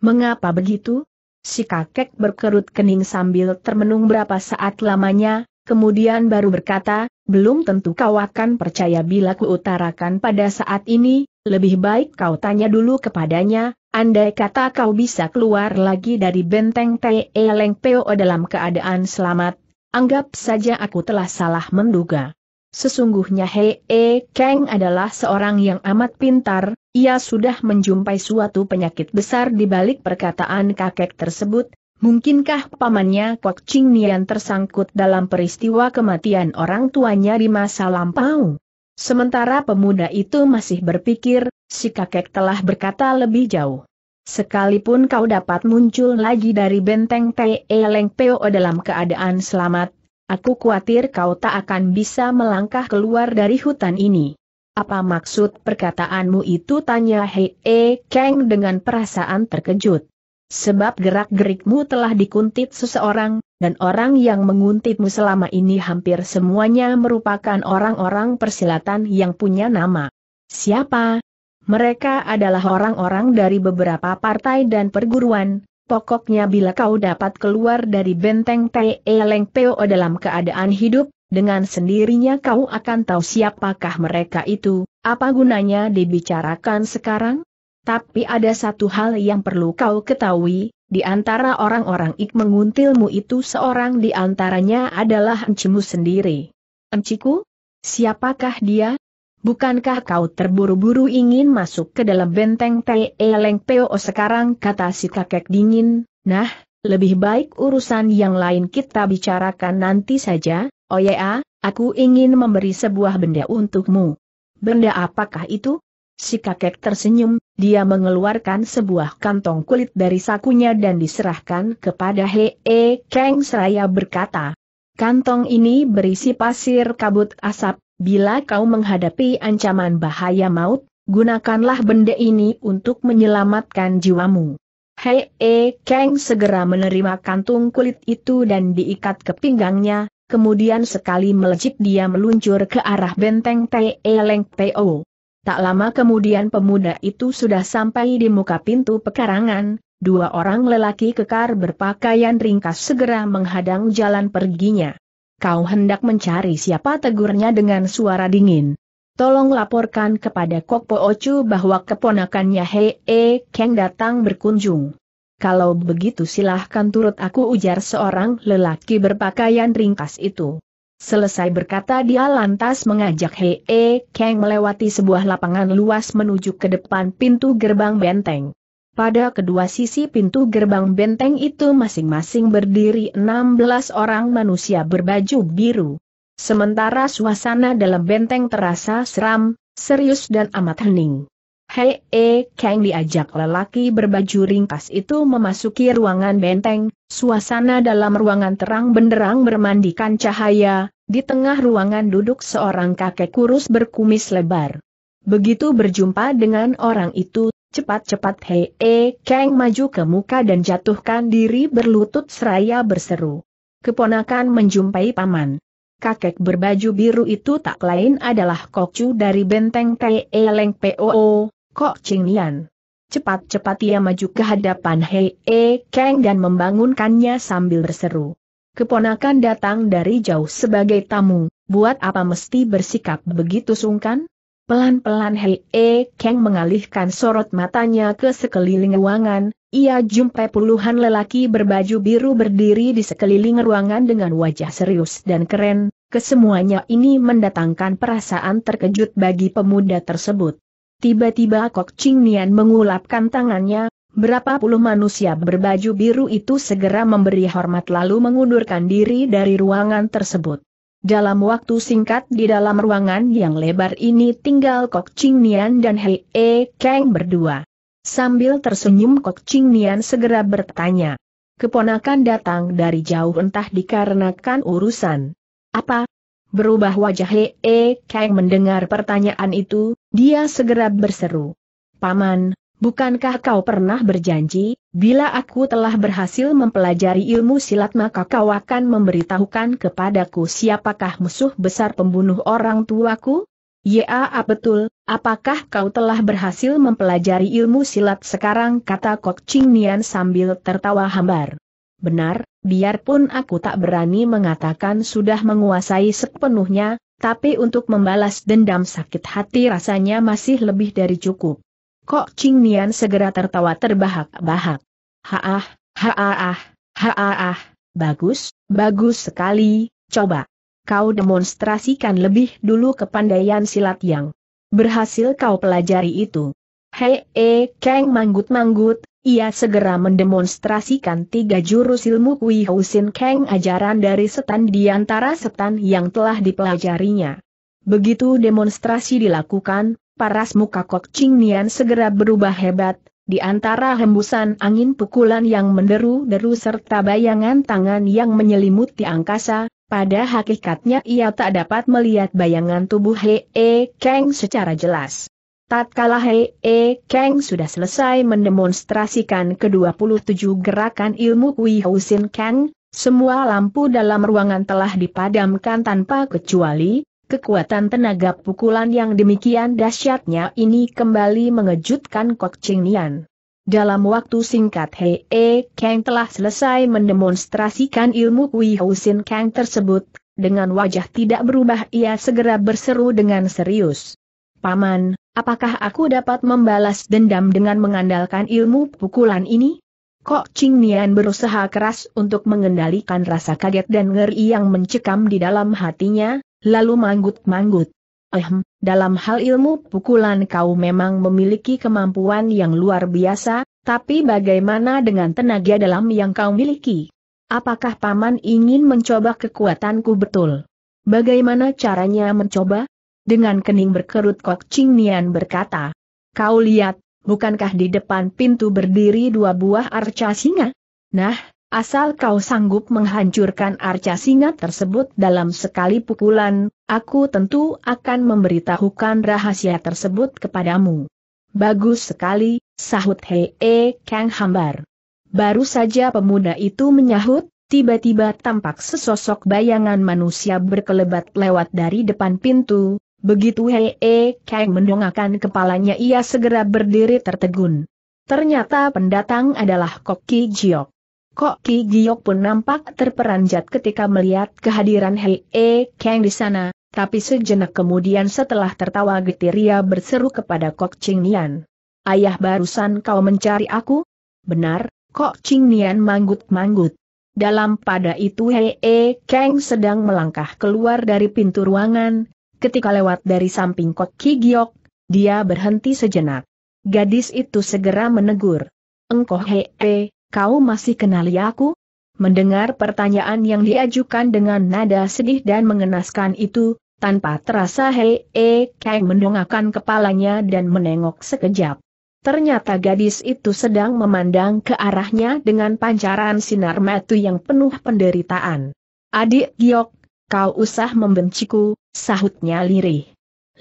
S1: Mengapa begitu? Si kakek berkerut kening sambil termenung berapa saat lamanya, kemudian baru berkata, belum tentu kau akan percaya bila kuutarakan pada saat ini, lebih baik kau tanya dulu kepadanya, andai kata kau bisa keluar lagi dari benteng T.E. Leng Peo dalam keadaan selamat, anggap saja aku telah salah menduga. Sesungguhnya Hei E Kang adalah seorang yang amat pintar, ia sudah menjumpai suatu penyakit besar di balik perkataan kakek tersebut, mungkinkah pamannya Kok Ching Nian tersangkut dalam peristiwa kematian orang tuanya di masa lampau? Sementara pemuda itu masih berpikir, si kakek telah berkata lebih jauh. Sekalipun kau dapat muncul lagi dari benteng T.E. Leng Peo dalam keadaan selamat, Aku khawatir kau tak akan bisa melangkah keluar dari hutan ini. Apa maksud perkataanmu itu? Tanya Hei e Kang dengan perasaan terkejut. Sebab gerak-gerikmu telah dikuntit seseorang, dan orang yang menguntitmu selama ini hampir semuanya merupakan orang-orang persilatan yang punya nama. Siapa? Mereka adalah orang-orang dari beberapa partai dan perguruan, Pokoknya bila kau dapat keluar dari benteng Te Leng Peo dalam keadaan hidup, dengan sendirinya kau akan tahu siapakah mereka itu, apa gunanya dibicarakan sekarang? Tapi ada satu hal yang perlu kau ketahui, di antara orang-orang ik menguntilmu itu seorang di antaranya adalah encimu sendiri. Enciku? Siapakah dia? Bukankah kau terburu-buru ingin masuk ke dalam benteng Te Leng Peo oh, sekarang kata si kakek dingin, nah, lebih baik urusan yang lain kita bicarakan nanti saja, oh ya, aku ingin memberi sebuah benda untukmu. Benda apakah itu? Si kakek tersenyum, dia mengeluarkan sebuah kantong kulit dari sakunya dan diserahkan kepada Hee E Kang seraya berkata, Kantong ini berisi pasir kabut asap, Bila kau menghadapi ancaman bahaya maut, gunakanlah benda ini untuk menyelamatkan jiwamu. Hei E Kang segera menerima kantung kulit itu dan diikat ke pinggangnya, kemudian sekali melejit dia meluncur ke arah benteng Te e Leng Teo. Tak lama kemudian pemuda itu sudah sampai di muka pintu pekarangan, dua orang lelaki kekar berpakaian ringkas segera menghadang jalan perginya kau hendak mencari siapa tegurnya dengan suara dingin. Tolong laporkan kepada Kokpo Ocu bahwa keponakannya Hei e Keng datang berkunjung. Kalau begitu silahkan turut aku ujar seorang lelaki berpakaian ringkas itu. Selesai berkata dia lantas mengajak Hei e keng melewati sebuah lapangan luas menuju ke depan pintu gerbang benteng. Pada kedua sisi pintu gerbang benteng itu masing-masing berdiri 16 orang manusia berbaju biru. Sementara suasana dalam benteng terasa seram, serius dan amat hening. Hei E Kang diajak lelaki berbaju ringkas itu memasuki ruangan benteng, suasana dalam ruangan terang benderang bermandikan cahaya, di tengah ruangan duduk seorang kakek kurus berkumis lebar. Begitu berjumpa dengan orang itu, cepat-cepat Hei e, Kang maju ke muka dan jatuhkan diri berlutut seraya berseru. Keponakan menjumpai paman. Kakek berbaju biru itu tak lain adalah Kokcu dari benteng Te e, Leng Poo, Kok lian Cepat-cepat ia maju ke hadapan Hei e, Kang dan membangunkannya sambil berseru. Keponakan datang dari jauh sebagai tamu, buat apa mesti bersikap begitu sungkan? Pelan-pelan Hei E Kang mengalihkan sorot matanya ke sekeliling ruangan, ia jumpai puluhan lelaki berbaju biru berdiri di sekeliling ruangan dengan wajah serius dan keren, kesemuanya ini mendatangkan perasaan terkejut bagi pemuda tersebut. Tiba-tiba Kok Ching Nian mengulapkan tangannya, berapa puluh manusia berbaju biru itu segera memberi hormat lalu mengundurkan diri dari ruangan tersebut. Dalam waktu singkat di dalam ruangan yang lebar ini tinggal Kok Ching Nian dan Hei E Kang berdua. Sambil tersenyum Kok Ching Nian segera bertanya. Keponakan datang dari jauh entah dikarenakan urusan. Apa? Berubah wajah Hei E Kang mendengar pertanyaan itu, dia segera berseru. Paman, bukankah kau pernah berjanji, Bila aku telah berhasil mempelajari ilmu silat maka kau akan memberitahukan kepadaku siapakah musuh besar pembunuh orang tuaku? Ya, ah, betul, apakah kau telah berhasil mempelajari ilmu silat sekarang kata Kok Ching Nian sambil tertawa hambar. Benar, biarpun aku tak berani mengatakan sudah menguasai sepenuhnya, tapi untuk membalas dendam sakit hati rasanya masih lebih dari cukup. Kok Ching Nian segera tertawa terbahak-bahak. Haah, haah, haah, bagus, bagus sekali, coba. Kau demonstrasikan lebih dulu kepandaian silat yang berhasil kau pelajari itu. Hei, e, keng manggut-manggut, ia segera mendemonstrasikan tiga jurus ilmu Kui Hausin Kang ajaran dari setan di antara setan yang telah dipelajarinya. Begitu demonstrasi dilakukan, paras muka Kok Ching Nian segera berubah hebat, di antara hembusan angin pukulan yang menderu-deru serta bayangan tangan yang menyelimuti angkasa, pada hakikatnya ia tak dapat melihat bayangan tubuh Hee E Kang secara jelas. Tatkala Hee E Kang sudah selesai mendemonstrasikan ke-27 gerakan ilmu Kui Husin Kang, semua lampu dalam ruangan telah dipadamkan tanpa kecuali, Kekuatan tenaga pukulan yang demikian dahsyatnya ini kembali mengejutkan Kok Ching Nian. Dalam waktu singkat Hei E Kang telah selesai mendemonstrasikan ilmu Kui Sin Kang tersebut, dengan wajah tidak berubah ia segera berseru dengan serius. Paman, apakah aku dapat membalas dendam dengan mengandalkan ilmu pukulan ini? Kok Ching Nian berusaha keras untuk mengendalikan rasa kaget dan ngeri yang mencekam di dalam hatinya, lalu manggut-manggut. Ehem, dalam hal ilmu pukulan kau memang memiliki kemampuan yang luar biasa, tapi bagaimana dengan tenaga dalam yang kau miliki? Apakah paman ingin mencoba kekuatanku betul? Bagaimana caranya mencoba? Dengan kening berkerut Kok Ching Nian berkata. Kau lihat, bukankah di depan pintu berdiri dua buah arca singa? Nah, Asal kau sanggup menghancurkan arca singa tersebut dalam sekali pukulan, aku tentu akan memberitahukan rahasia tersebut kepadamu. Bagus sekali, sahut Hei e Kang Hambar. Baru saja pemuda itu menyahut, tiba-tiba tampak sesosok bayangan manusia berkelebat lewat dari depan pintu, begitu Hei e Kang mendongakkan kepalanya ia segera berdiri tertegun. Ternyata pendatang adalah Koki Jiok. Kok Ki Giok pun nampak terperanjat ketika melihat kehadiran Hei E Kang di sana, tapi sejenak kemudian setelah tertawa getir ia berseru kepada Kok Ching Nian. Ayah barusan kau mencari aku? Benar, Kok Ching Nian manggut-manggut. Dalam pada itu Hei E Kang sedang melangkah keluar dari pintu ruangan, ketika lewat dari samping Kok Ki Giok, dia berhenti sejenak. Gadis itu segera menegur. Engkau Hei E, kau masih kenali aku? Mendengar pertanyaan yang diajukan dengan nada sedih dan mengenaskan itu, tanpa terasa Hei E Kang mendongakkan kepalanya dan menengok sekejap. Ternyata gadis itu sedang memandang ke arahnya dengan pancaran sinar mata yang penuh penderitaan. Adik Giok, kau usah membenciku, sahutnya lirih.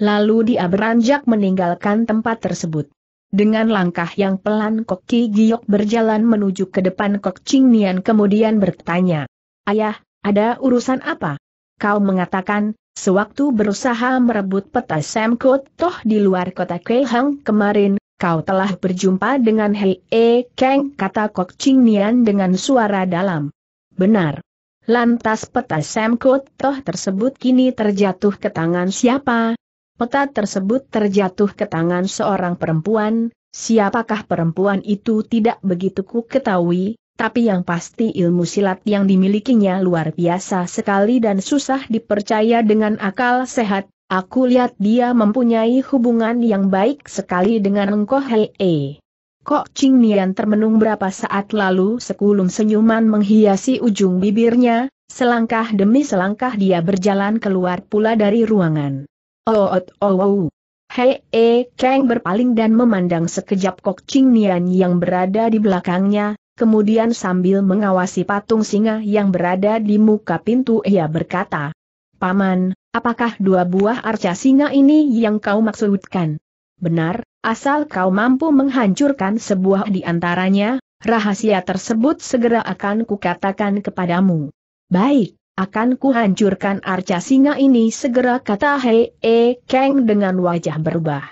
S1: Lalu dia beranjak meninggalkan tempat tersebut. Dengan langkah yang pelan Kok Ki Giok berjalan menuju ke depan Kok Ching Nian kemudian bertanya. Ayah, ada urusan apa? Kau mengatakan, sewaktu berusaha merebut peta Sam Kut Toh di luar kota Kehang kemarin, kau telah berjumpa dengan Hei E Kang kata Kok Ching Nian dengan suara dalam. Benar. Lantas peta Sam Kut Toh tersebut kini terjatuh ke tangan siapa, Peta tersebut terjatuh ke tangan seorang perempuan, siapakah perempuan itu tidak begitu ku ketahui, tapi yang pasti ilmu silat yang dimilikinya luar biasa sekali dan susah dipercaya dengan akal sehat, aku lihat dia mempunyai hubungan yang baik sekali dengan engkau Hei. E. Kok Ching Nian termenung berapa saat lalu sekulum senyuman menghiasi ujung bibirnya, selangkah demi selangkah dia berjalan keluar pula dari ruangan. Oh, oh, oh, oh. Hei E eh, Kang berpaling dan memandang sekejap Kok Ching Nian yang berada di belakangnya, kemudian sambil mengawasi patung singa yang berada di muka pintu ia berkata, Paman, apakah dua buah arca singa ini yang kau maksudkan? Benar, asal kau mampu menghancurkan sebuah di antaranya, rahasia tersebut segera akan kukatakan kepadamu. Baik, akan kuhancurkan arca singa ini segera kata Hei E Kang dengan wajah berubah.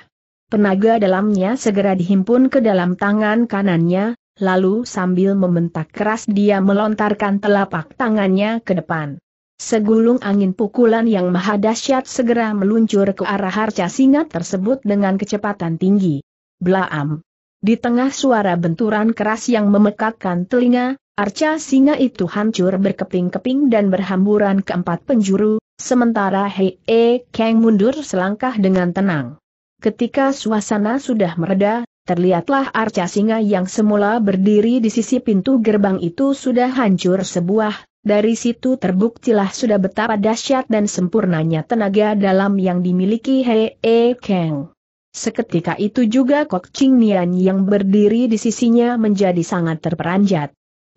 S1: Penaga dalamnya segera dihimpun ke dalam tangan kanannya, lalu sambil membentak keras dia melontarkan telapak tangannya ke depan. Segulung angin pukulan yang maha dahsyat segera meluncur ke arah arca singa tersebut dengan kecepatan tinggi. Blaam! Di tengah suara benturan keras yang memekakkan telinga, Arca singa itu hancur berkeping-keping dan berhamburan ke empat penjuru, sementara Hei e Kang mundur selangkah dengan tenang. Ketika suasana sudah mereda, terlihatlah arca singa yang semula berdiri di sisi pintu gerbang itu sudah hancur sebuah, dari situ terbuktilah sudah betapa dahsyat dan sempurnanya tenaga dalam yang dimiliki Hei e Kang. Seketika itu juga Kok Ching Nian yang berdiri di sisinya menjadi sangat terperanjat.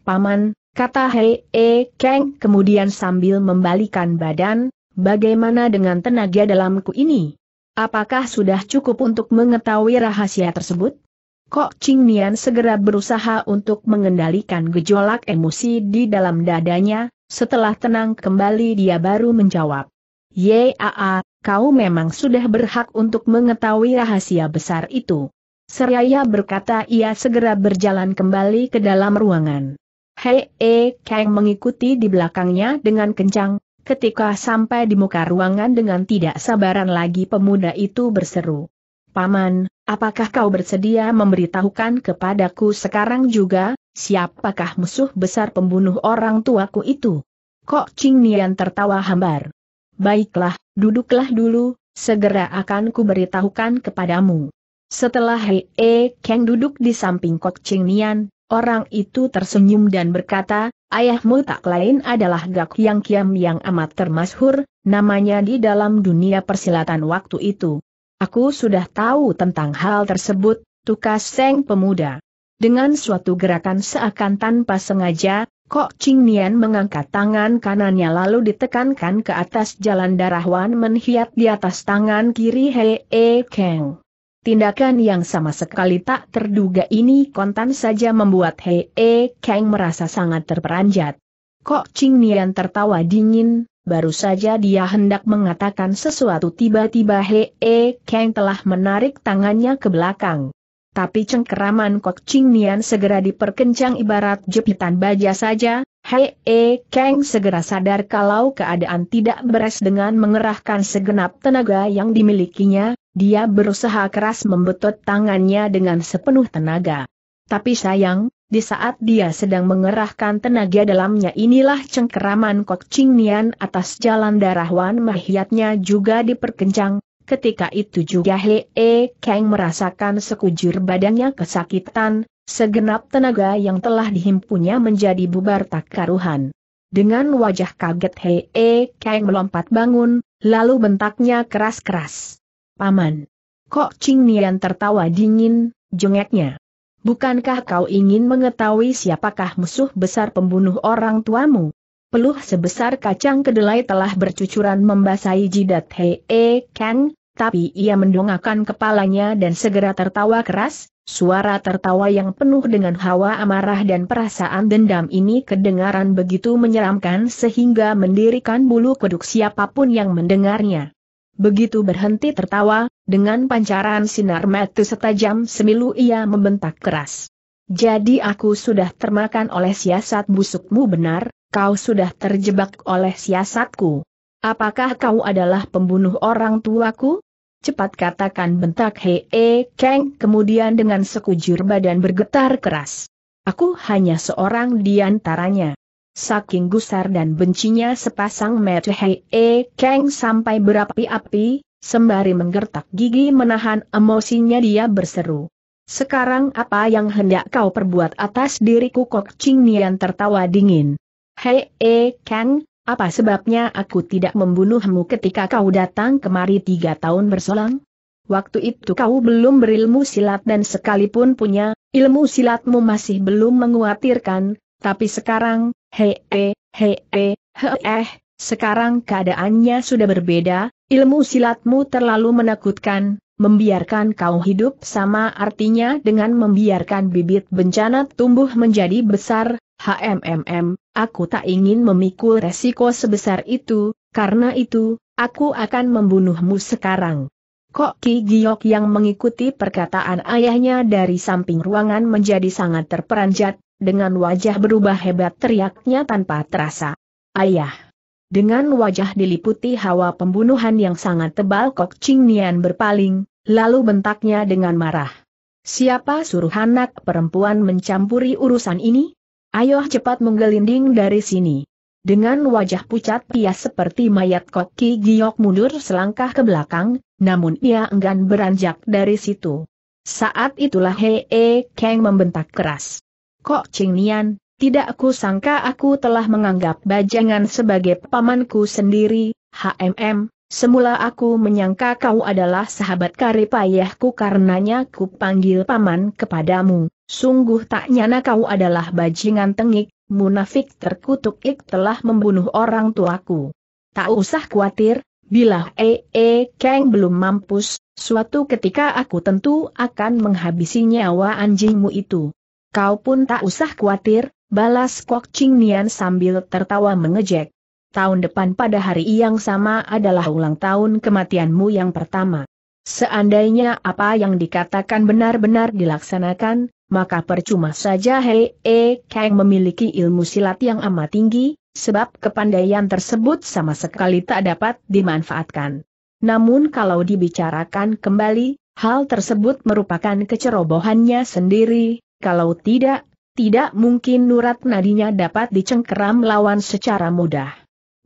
S1: Paman, kata Hei E eh, Kang kemudian sambil membalikan badan, bagaimana dengan tenaga dalamku ini? Apakah sudah cukup untuk mengetahui rahasia tersebut? Kok Ching Nian segera berusaha untuk mengendalikan gejolak emosi di dalam dadanya, setelah tenang kembali dia baru menjawab. Yaa, kau memang sudah berhak untuk mengetahui rahasia besar itu. Seraya berkata ia segera berjalan kembali ke dalam ruangan. Hei E Kang mengikuti di belakangnya dengan kencang, ketika sampai di muka ruangan dengan tidak sabaran lagi pemuda itu berseru. Paman, apakah kau bersedia memberitahukan kepadaku sekarang juga, siapakah musuh besar pembunuh orang tuaku itu? Kok Ching Nian tertawa hambar. Baiklah, duduklah dulu, segera akan kuberitahukan kepadamu. Setelah Hei E Kang duduk di samping Kok Ching Nian, Orang itu tersenyum dan berkata, ayahmu tak lain adalah Gak Yang Kiam yang amat termasyhur, namanya di dalam dunia persilatan waktu itu. Aku sudah tahu tentang hal tersebut, tukas Seng Pemuda. Dengan suatu gerakan seakan tanpa sengaja, Kok Ching Nian mengangkat tangan kanannya lalu ditekankan ke atas jalan darah Wan menhiat di atas tangan kiri Hei e Kang. Tindakan yang sama sekali tak terduga ini kontan saja membuat Hei e Kang merasa sangat terperanjat. Kok Ching Nian tertawa dingin, baru saja dia hendak mengatakan sesuatu tiba-tiba Hei e Kang telah menarik tangannya ke belakang. Tapi cengkeraman Kok Ching Nian segera diperkencang ibarat jepitan baja saja, Hei e Kang segera sadar kalau keadaan tidak beres dengan mengerahkan segenap tenaga yang dimilikinya, dia berusaha keras membetot tangannya dengan sepenuh tenaga. Tapi sayang, di saat dia sedang mengerahkan tenaga dalamnya inilah cengkeraman Kok Ching Nian atas jalan darah Wan Mahiatnya juga diperkencang. Ketika itu juga Hee E Kang merasakan sekujur badannya kesakitan, segenap tenaga yang telah dihimpunnya menjadi bubar tak karuhan. Dengan wajah kaget Hee E Kang melompat bangun, lalu bentaknya keras-keras. Paman. Kok Ching Nian tertawa dingin, jengeknya. Bukankah kau ingin mengetahui siapakah musuh besar pembunuh orang tuamu? Peluh sebesar kacang kedelai telah bercucuran membasahi jidat Hei e, Kang, tapi ia mendongakkan kepalanya dan segera tertawa keras, suara tertawa yang penuh dengan hawa amarah dan perasaan dendam ini kedengaran begitu menyeramkan sehingga mendirikan bulu kuduk siapapun yang mendengarnya. Begitu berhenti tertawa, dengan pancaran sinar mata setajam semilu ia membentak keras. Jadi aku sudah termakan oleh siasat busukmu benar, kau sudah terjebak oleh siasatku. Apakah kau adalah pembunuh orang tuaku? Cepat katakan bentak hee keng kemudian dengan sekujur badan bergetar keras. Aku hanya seorang di antaranya. Saking gusar dan bencinya sepasang mata Hei E Kang sampai berapi-api, sembari menggertak gigi menahan emosinya dia berseru. Sekarang apa yang hendak kau perbuat atas diriku Kok Ching Nian tertawa dingin. Hei E Kang, apa sebabnya aku tidak membunuhmu ketika kau datang kemari tiga tahun berselang? Waktu itu kau belum berilmu silat dan sekalipun punya, ilmu silatmu masih belum menguatirkan, tapi sekarang, Hei, hei, hei, he, eh, sekarang keadaannya sudah berbeda, ilmu silatmu terlalu menakutkan, membiarkan kau hidup sama artinya dengan membiarkan bibit bencana tumbuh menjadi besar, hmm aku tak ingin memikul resiko sebesar itu, karena itu, aku akan membunuhmu sekarang. Kok Ki Giok yang mengikuti perkataan ayahnya dari samping ruangan menjadi sangat terperanjat, dengan wajah berubah hebat teriaknya tanpa terasa. Ayah! Dengan wajah diliputi hawa pembunuhan yang sangat tebal Kok Ching Nian berpaling, lalu bentaknya dengan marah. Siapa suruh anak perempuan mencampuri urusan ini? Ayo cepat menggelinding dari sini. Dengan wajah pucat pias seperti mayat koki giok mundur selangkah ke belakang, namun ia enggan beranjak dari situ. Saat itulah Hee Kang membentak keras. Kok Nian, tidak aku sangka aku telah menganggap bajangan sebagai pamanku sendiri, HMM, semula aku menyangka kau adalah sahabat karib ayahku karenanya ku panggil paman kepadamu, sungguh tak nyana kau adalah bajingan tengik, munafik terkutuk ik telah membunuh orang tuaku. Tak usah khawatir, Bila E.E. E. keng belum mampus, suatu ketika aku tentu akan menghabisi nyawa anjingmu itu. Kau pun tak usah khawatir, balas Kok Ching Nian sambil tertawa mengejek. Tahun depan pada hari yang sama adalah ulang tahun kematianmu yang pertama. Seandainya apa yang dikatakan benar-benar dilaksanakan, maka percuma saja Hei E Kang memiliki ilmu silat yang amat tinggi, sebab kepandaian tersebut sama sekali tak dapat dimanfaatkan. Namun kalau dibicarakan kembali, hal tersebut merupakan kecerobohannya sendiri, kalau tidak, tidak mungkin nurat nadinya dapat dicengkeram lawan secara mudah.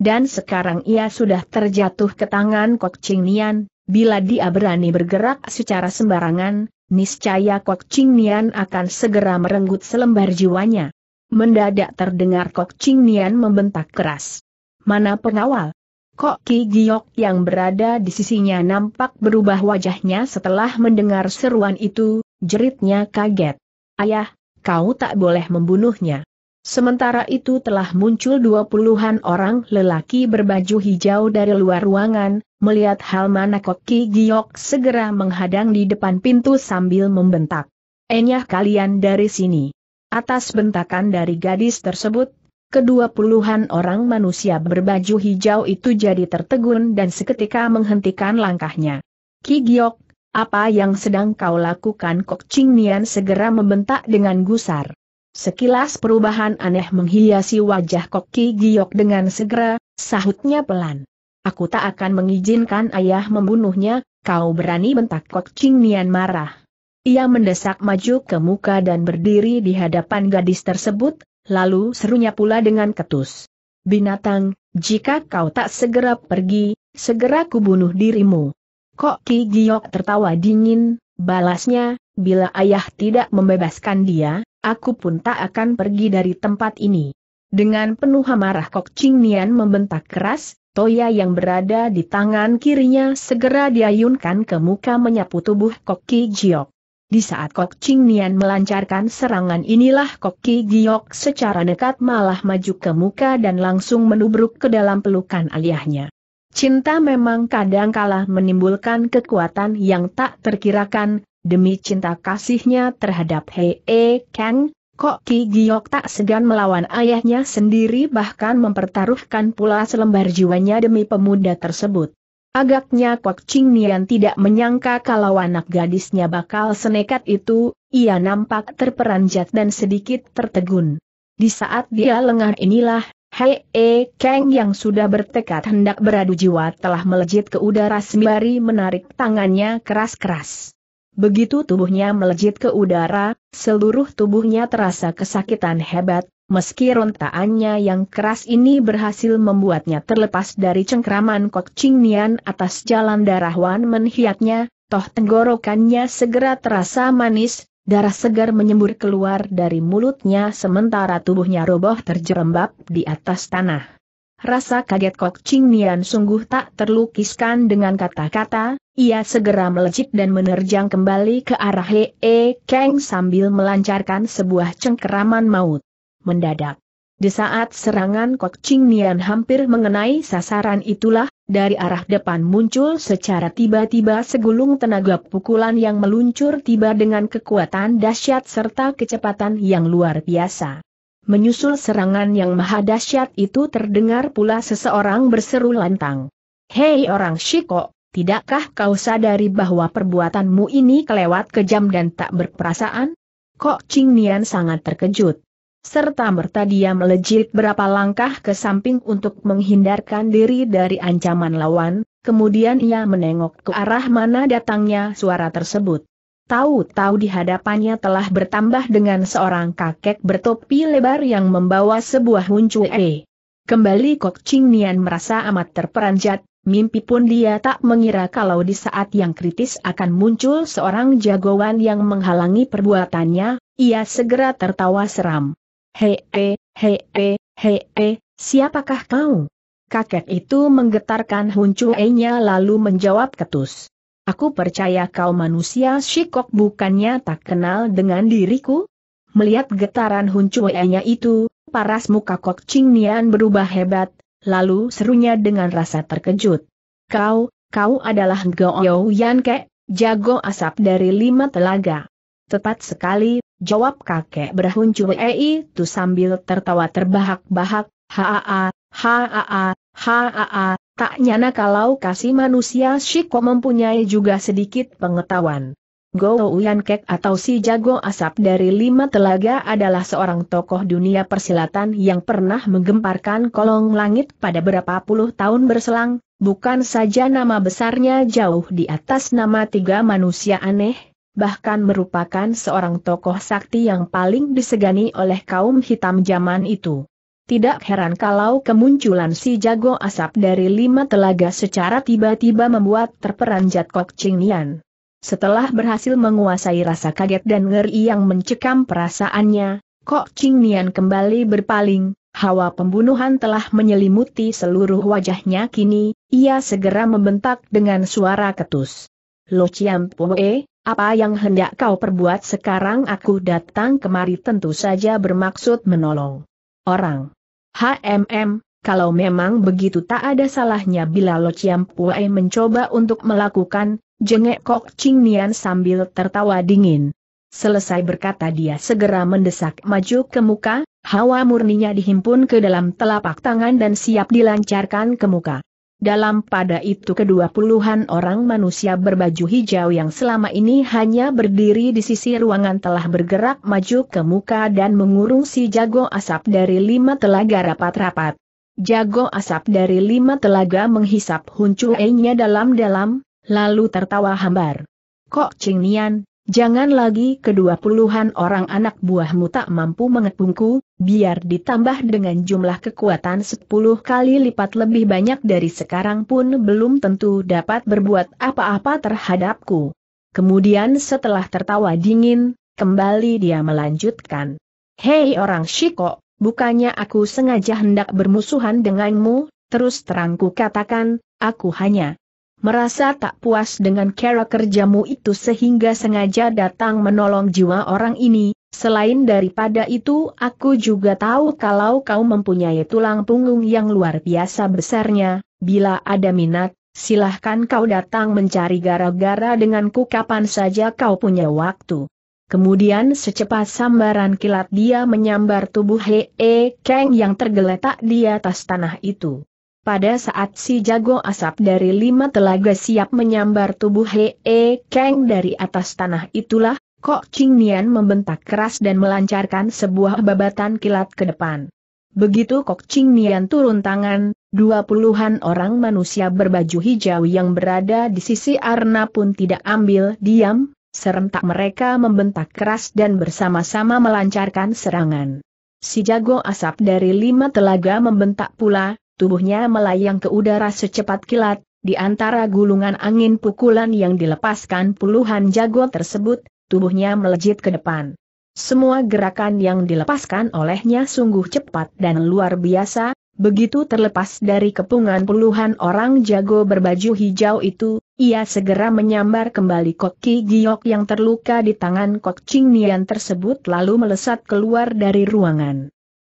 S1: Dan sekarang ia sudah terjatuh ke tangan Kok Ching Nian, bila dia berani bergerak secara sembarangan, niscaya Kok Ching Nian akan segera merenggut selembar jiwanya. Mendadak terdengar Kok Ching Nian membentak keras. Mana pengawal? Kok Ki Giok yang berada di sisinya nampak berubah wajahnya setelah mendengar seruan itu, jeritnya kaget. Ayah, kau tak boleh membunuhnya. Sementara itu telah muncul dua puluhan orang lelaki berbaju hijau dari luar ruangan, melihat hal mana Koki Giok segera menghadang di depan pintu sambil membentak. Enyah eh kalian dari sini. Atas bentakan dari gadis tersebut, kedua puluhan orang manusia berbaju hijau itu jadi tertegun dan seketika menghentikan langkahnya. Ki Giok apa yang sedang kau lakukan Kok Ching Nian segera membentak dengan gusar. Sekilas perubahan aneh menghiasi wajah Kok Ki Giok dengan segera, sahutnya pelan. Aku tak akan mengizinkan ayah membunuhnya, kau berani bentak Kok Ching Nian marah. Ia mendesak maju ke muka dan berdiri di hadapan gadis tersebut, lalu serunya pula dengan ketus. Binatang, jika kau tak segera pergi, segera kubunuh dirimu. Kok Ki Giok tertawa dingin, balasnya, bila ayah tidak membebaskan dia, aku pun tak akan pergi dari tempat ini. Dengan penuh amarah Kok Ching Nian membentak keras, Toya yang berada di tangan kirinya segera diayunkan ke muka menyapu tubuh Kok Ki Giok. Di saat Kok Ching Nian melancarkan serangan inilah Kok Ki Giok secara nekat malah maju ke muka dan langsung menubruk ke dalam pelukan aliahnya. Cinta memang kadang kalah menimbulkan kekuatan yang tak terkirakan, demi cinta kasihnya terhadap Hei E Kang, Kok Ki Giok tak segan melawan ayahnya sendiri bahkan mempertaruhkan pula selembar jiwanya demi pemuda tersebut. Agaknya Kok Ching Nian tidak menyangka kalau anak gadisnya bakal senekat itu, ia nampak terperanjat dan sedikit tertegun. Di saat dia lengah inilah, Hei E eh, Kang yang sudah bertekad hendak beradu jiwa telah melejit ke udara sembari menarik tangannya keras-keras. Begitu tubuhnya melejit ke udara, seluruh tubuhnya terasa kesakitan hebat, meski rontaannya yang keras ini berhasil membuatnya terlepas dari cengkraman Kok Ching Nian atas jalan darah Wan menhiatnya, toh tenggorokannya segera terasa manis, Darah segar menyembur keluar dari mulutnya sementara tubuhnya roboh terjerembab di atas tanah. Rasa kaget Kok Ching Nian sungguh tak terlukiskan dengan kata-kata, ia segera melejit dan menerjang kembali ke arah Hee E Kang sambil melancarkan sebuah cengkeraman maut. Mendadak. Di saat serangan Kok Ching Nian hampir mengenai sasaran itulah, dari arah depan muncul secara tiba-tiba segulung tenaga pukulan yang meluncur tiba dengan kekuatan dahsyat serta kecepatan yang luar biasa. Menyusul serangan yang maha dahsyat itu terdengar pula seseorang berseru lantang. Hei orang Shiko, tidakkah kau sadari bahwa perbuatanmu ini kelewat kejam dan tak berperasaan? Kok Ching Nian sangat terkejut serta merta dia melejit berapa langkah ke samping untuk menghindarkan diri dari ancaman lawan, kemudian ia menengok ke arah mana datangnya suara tersebut. Tahu-tahu di hadapannya telah bertambah dengan seorang kakek bertopi lebar yang membawa sebuah huncue. Kembali Kok Ching Nian merasa amat terperanjat, mimpi pun dia tak mengira kalau di saat yang kritis akan muncul seorang jagoan yang menghalangi perbuatannya, ia segera tertawa seram. Hei, eh, hei, eh, hei, hei, eh, hei, siapakah kau? Kakek itu menggetarkan huncuenya lalu menjawab ketus. Aku percaya kau manusia Shikok bukannya tak kenal dengan diriku? Melihat getaran huncuenya itu, paras muka Kok Nian berubah hebat, lalu serunya dengan rasa terkejut. Kau, kau adalah Goyo Yan Kek, jago asap dari lima telaga. Tepat sekali, Jawab kakek berahun cuei eh, itu sambil tertawa terbahak-bahak, haa, haa, haa, tak nyana kalau kasih manusia Shiko mempunyai juga sedikit pengetahuan. Go Uyan Kek atau si jago asap dari lima telaga adalah seorang tokoh dunia persilatan yang pernah menggemparkan kolong langit pada berapa puluh tahun berselang, bukan saja nama besarnya jauh di atas nama tiga manusia aneh, bahkan merupakan seorang tokoh sakti yang paling disegani oleh kaum hitam zaman itu. Tidak heran kalau kemunculan si jago asap dari lima telaga secara tiba-tiba membuat terperanjat Kok Ching Nian. Setelah berhasil menguasai rasa kaget dan ngeri yang mencekam perasaannya, Kok Ching Nian kembali berpaling, hawa pembunuhan telah menyelimuti seluruh wajahnya kini, ia segera membentak dengan suara ketus. Lo Chiam Pue, apa yang hendak kau perbuat sekarang aku datang kemari tentu saja bermaksud menolong orang. HMM, kalau memang begitu tak ada salahnya bila Lo Chiam Puai mencoba untuk melakukan, jengek Kok Ching Nian sambil tertawa dingin. Selesai berkata dia segera mendesak maju ke muka, hawa murninya dihimpun ke dalam telapak tangan dan siap dilancarkan ke muka. Dalam pada itu kedua puluhan orang manusia berbaju hijau yang selama ini hanya berdiri di sisi ruangan telah bergerak maju ke muka dan mengurung si jago asap dari lima telaga rapat-rapat. Jago asap dari lima telaga menghisap huncuenya dalam-dalam, lalu tertawa hambar. Kok Cing Nian? Jangan lagi kedua puluhan orang anak buahmu tak mampu mengepungku, biar ditambah dengan jumlah kekuatan sepuluh kali lipat lebih banyak dari sekarang pun belum tentu dapat berbuat apa-apa terhadapku. Kemudian setelah tertawa dingin, kembali dia melanjutkan. Hei orang Shiko, bukannya aku sengaja hendak bermusuhan denganmu, terus terangku katakan, aku hanya merasa tak puas dengan cara kerjamu itu sehingga sengaja datang menolong jiwa orang ini, selain daripada itu aku juga tahu kalau kau mempunyai tulang punggung yang luar biasa besarnya, bila ada minat, silahkan kau datang mencari gara-gara denganku kapan saja kau punya waktu. Kemudian secepat sambaran kilat dia menyambar tubuh Hee -he Kang yang tergeletak di atas tanah itu. Pada saat si jago asap dari lima telaga siap menyambar tubuh Hei E Kang dari atas tanah itulah, Kok Ching Nian membentak keras dan melancarkan sebuah babatan kilat ke depan. Begitu Kok Ching Nian turun tangan, dua puluhan orang manusia berbaju hijau yang berada di sisi Arna pun tidak ambil diam, serentak mereka membentak keras dan bersama-sama melancarkan serangan. Si jago asap dari lima telaga membentak pula, tubuhnya melayang ke udara secepat kilat, di antara gulungan angin pukulan yang dilepaskan puluhan jago tersebut, tubuhnya melejit ke depan. Semua gerakan yang dilepaskan olehnya sungguh cepat dan luar biasa, Begitu terlepas dari kepungan puluhan orang jago berbaju hijau itu, ia segera menyambar kembali Koki Giok yang terluka di tangan Kok Ching Nian tersebut lalu melesat keluar dari ruangan.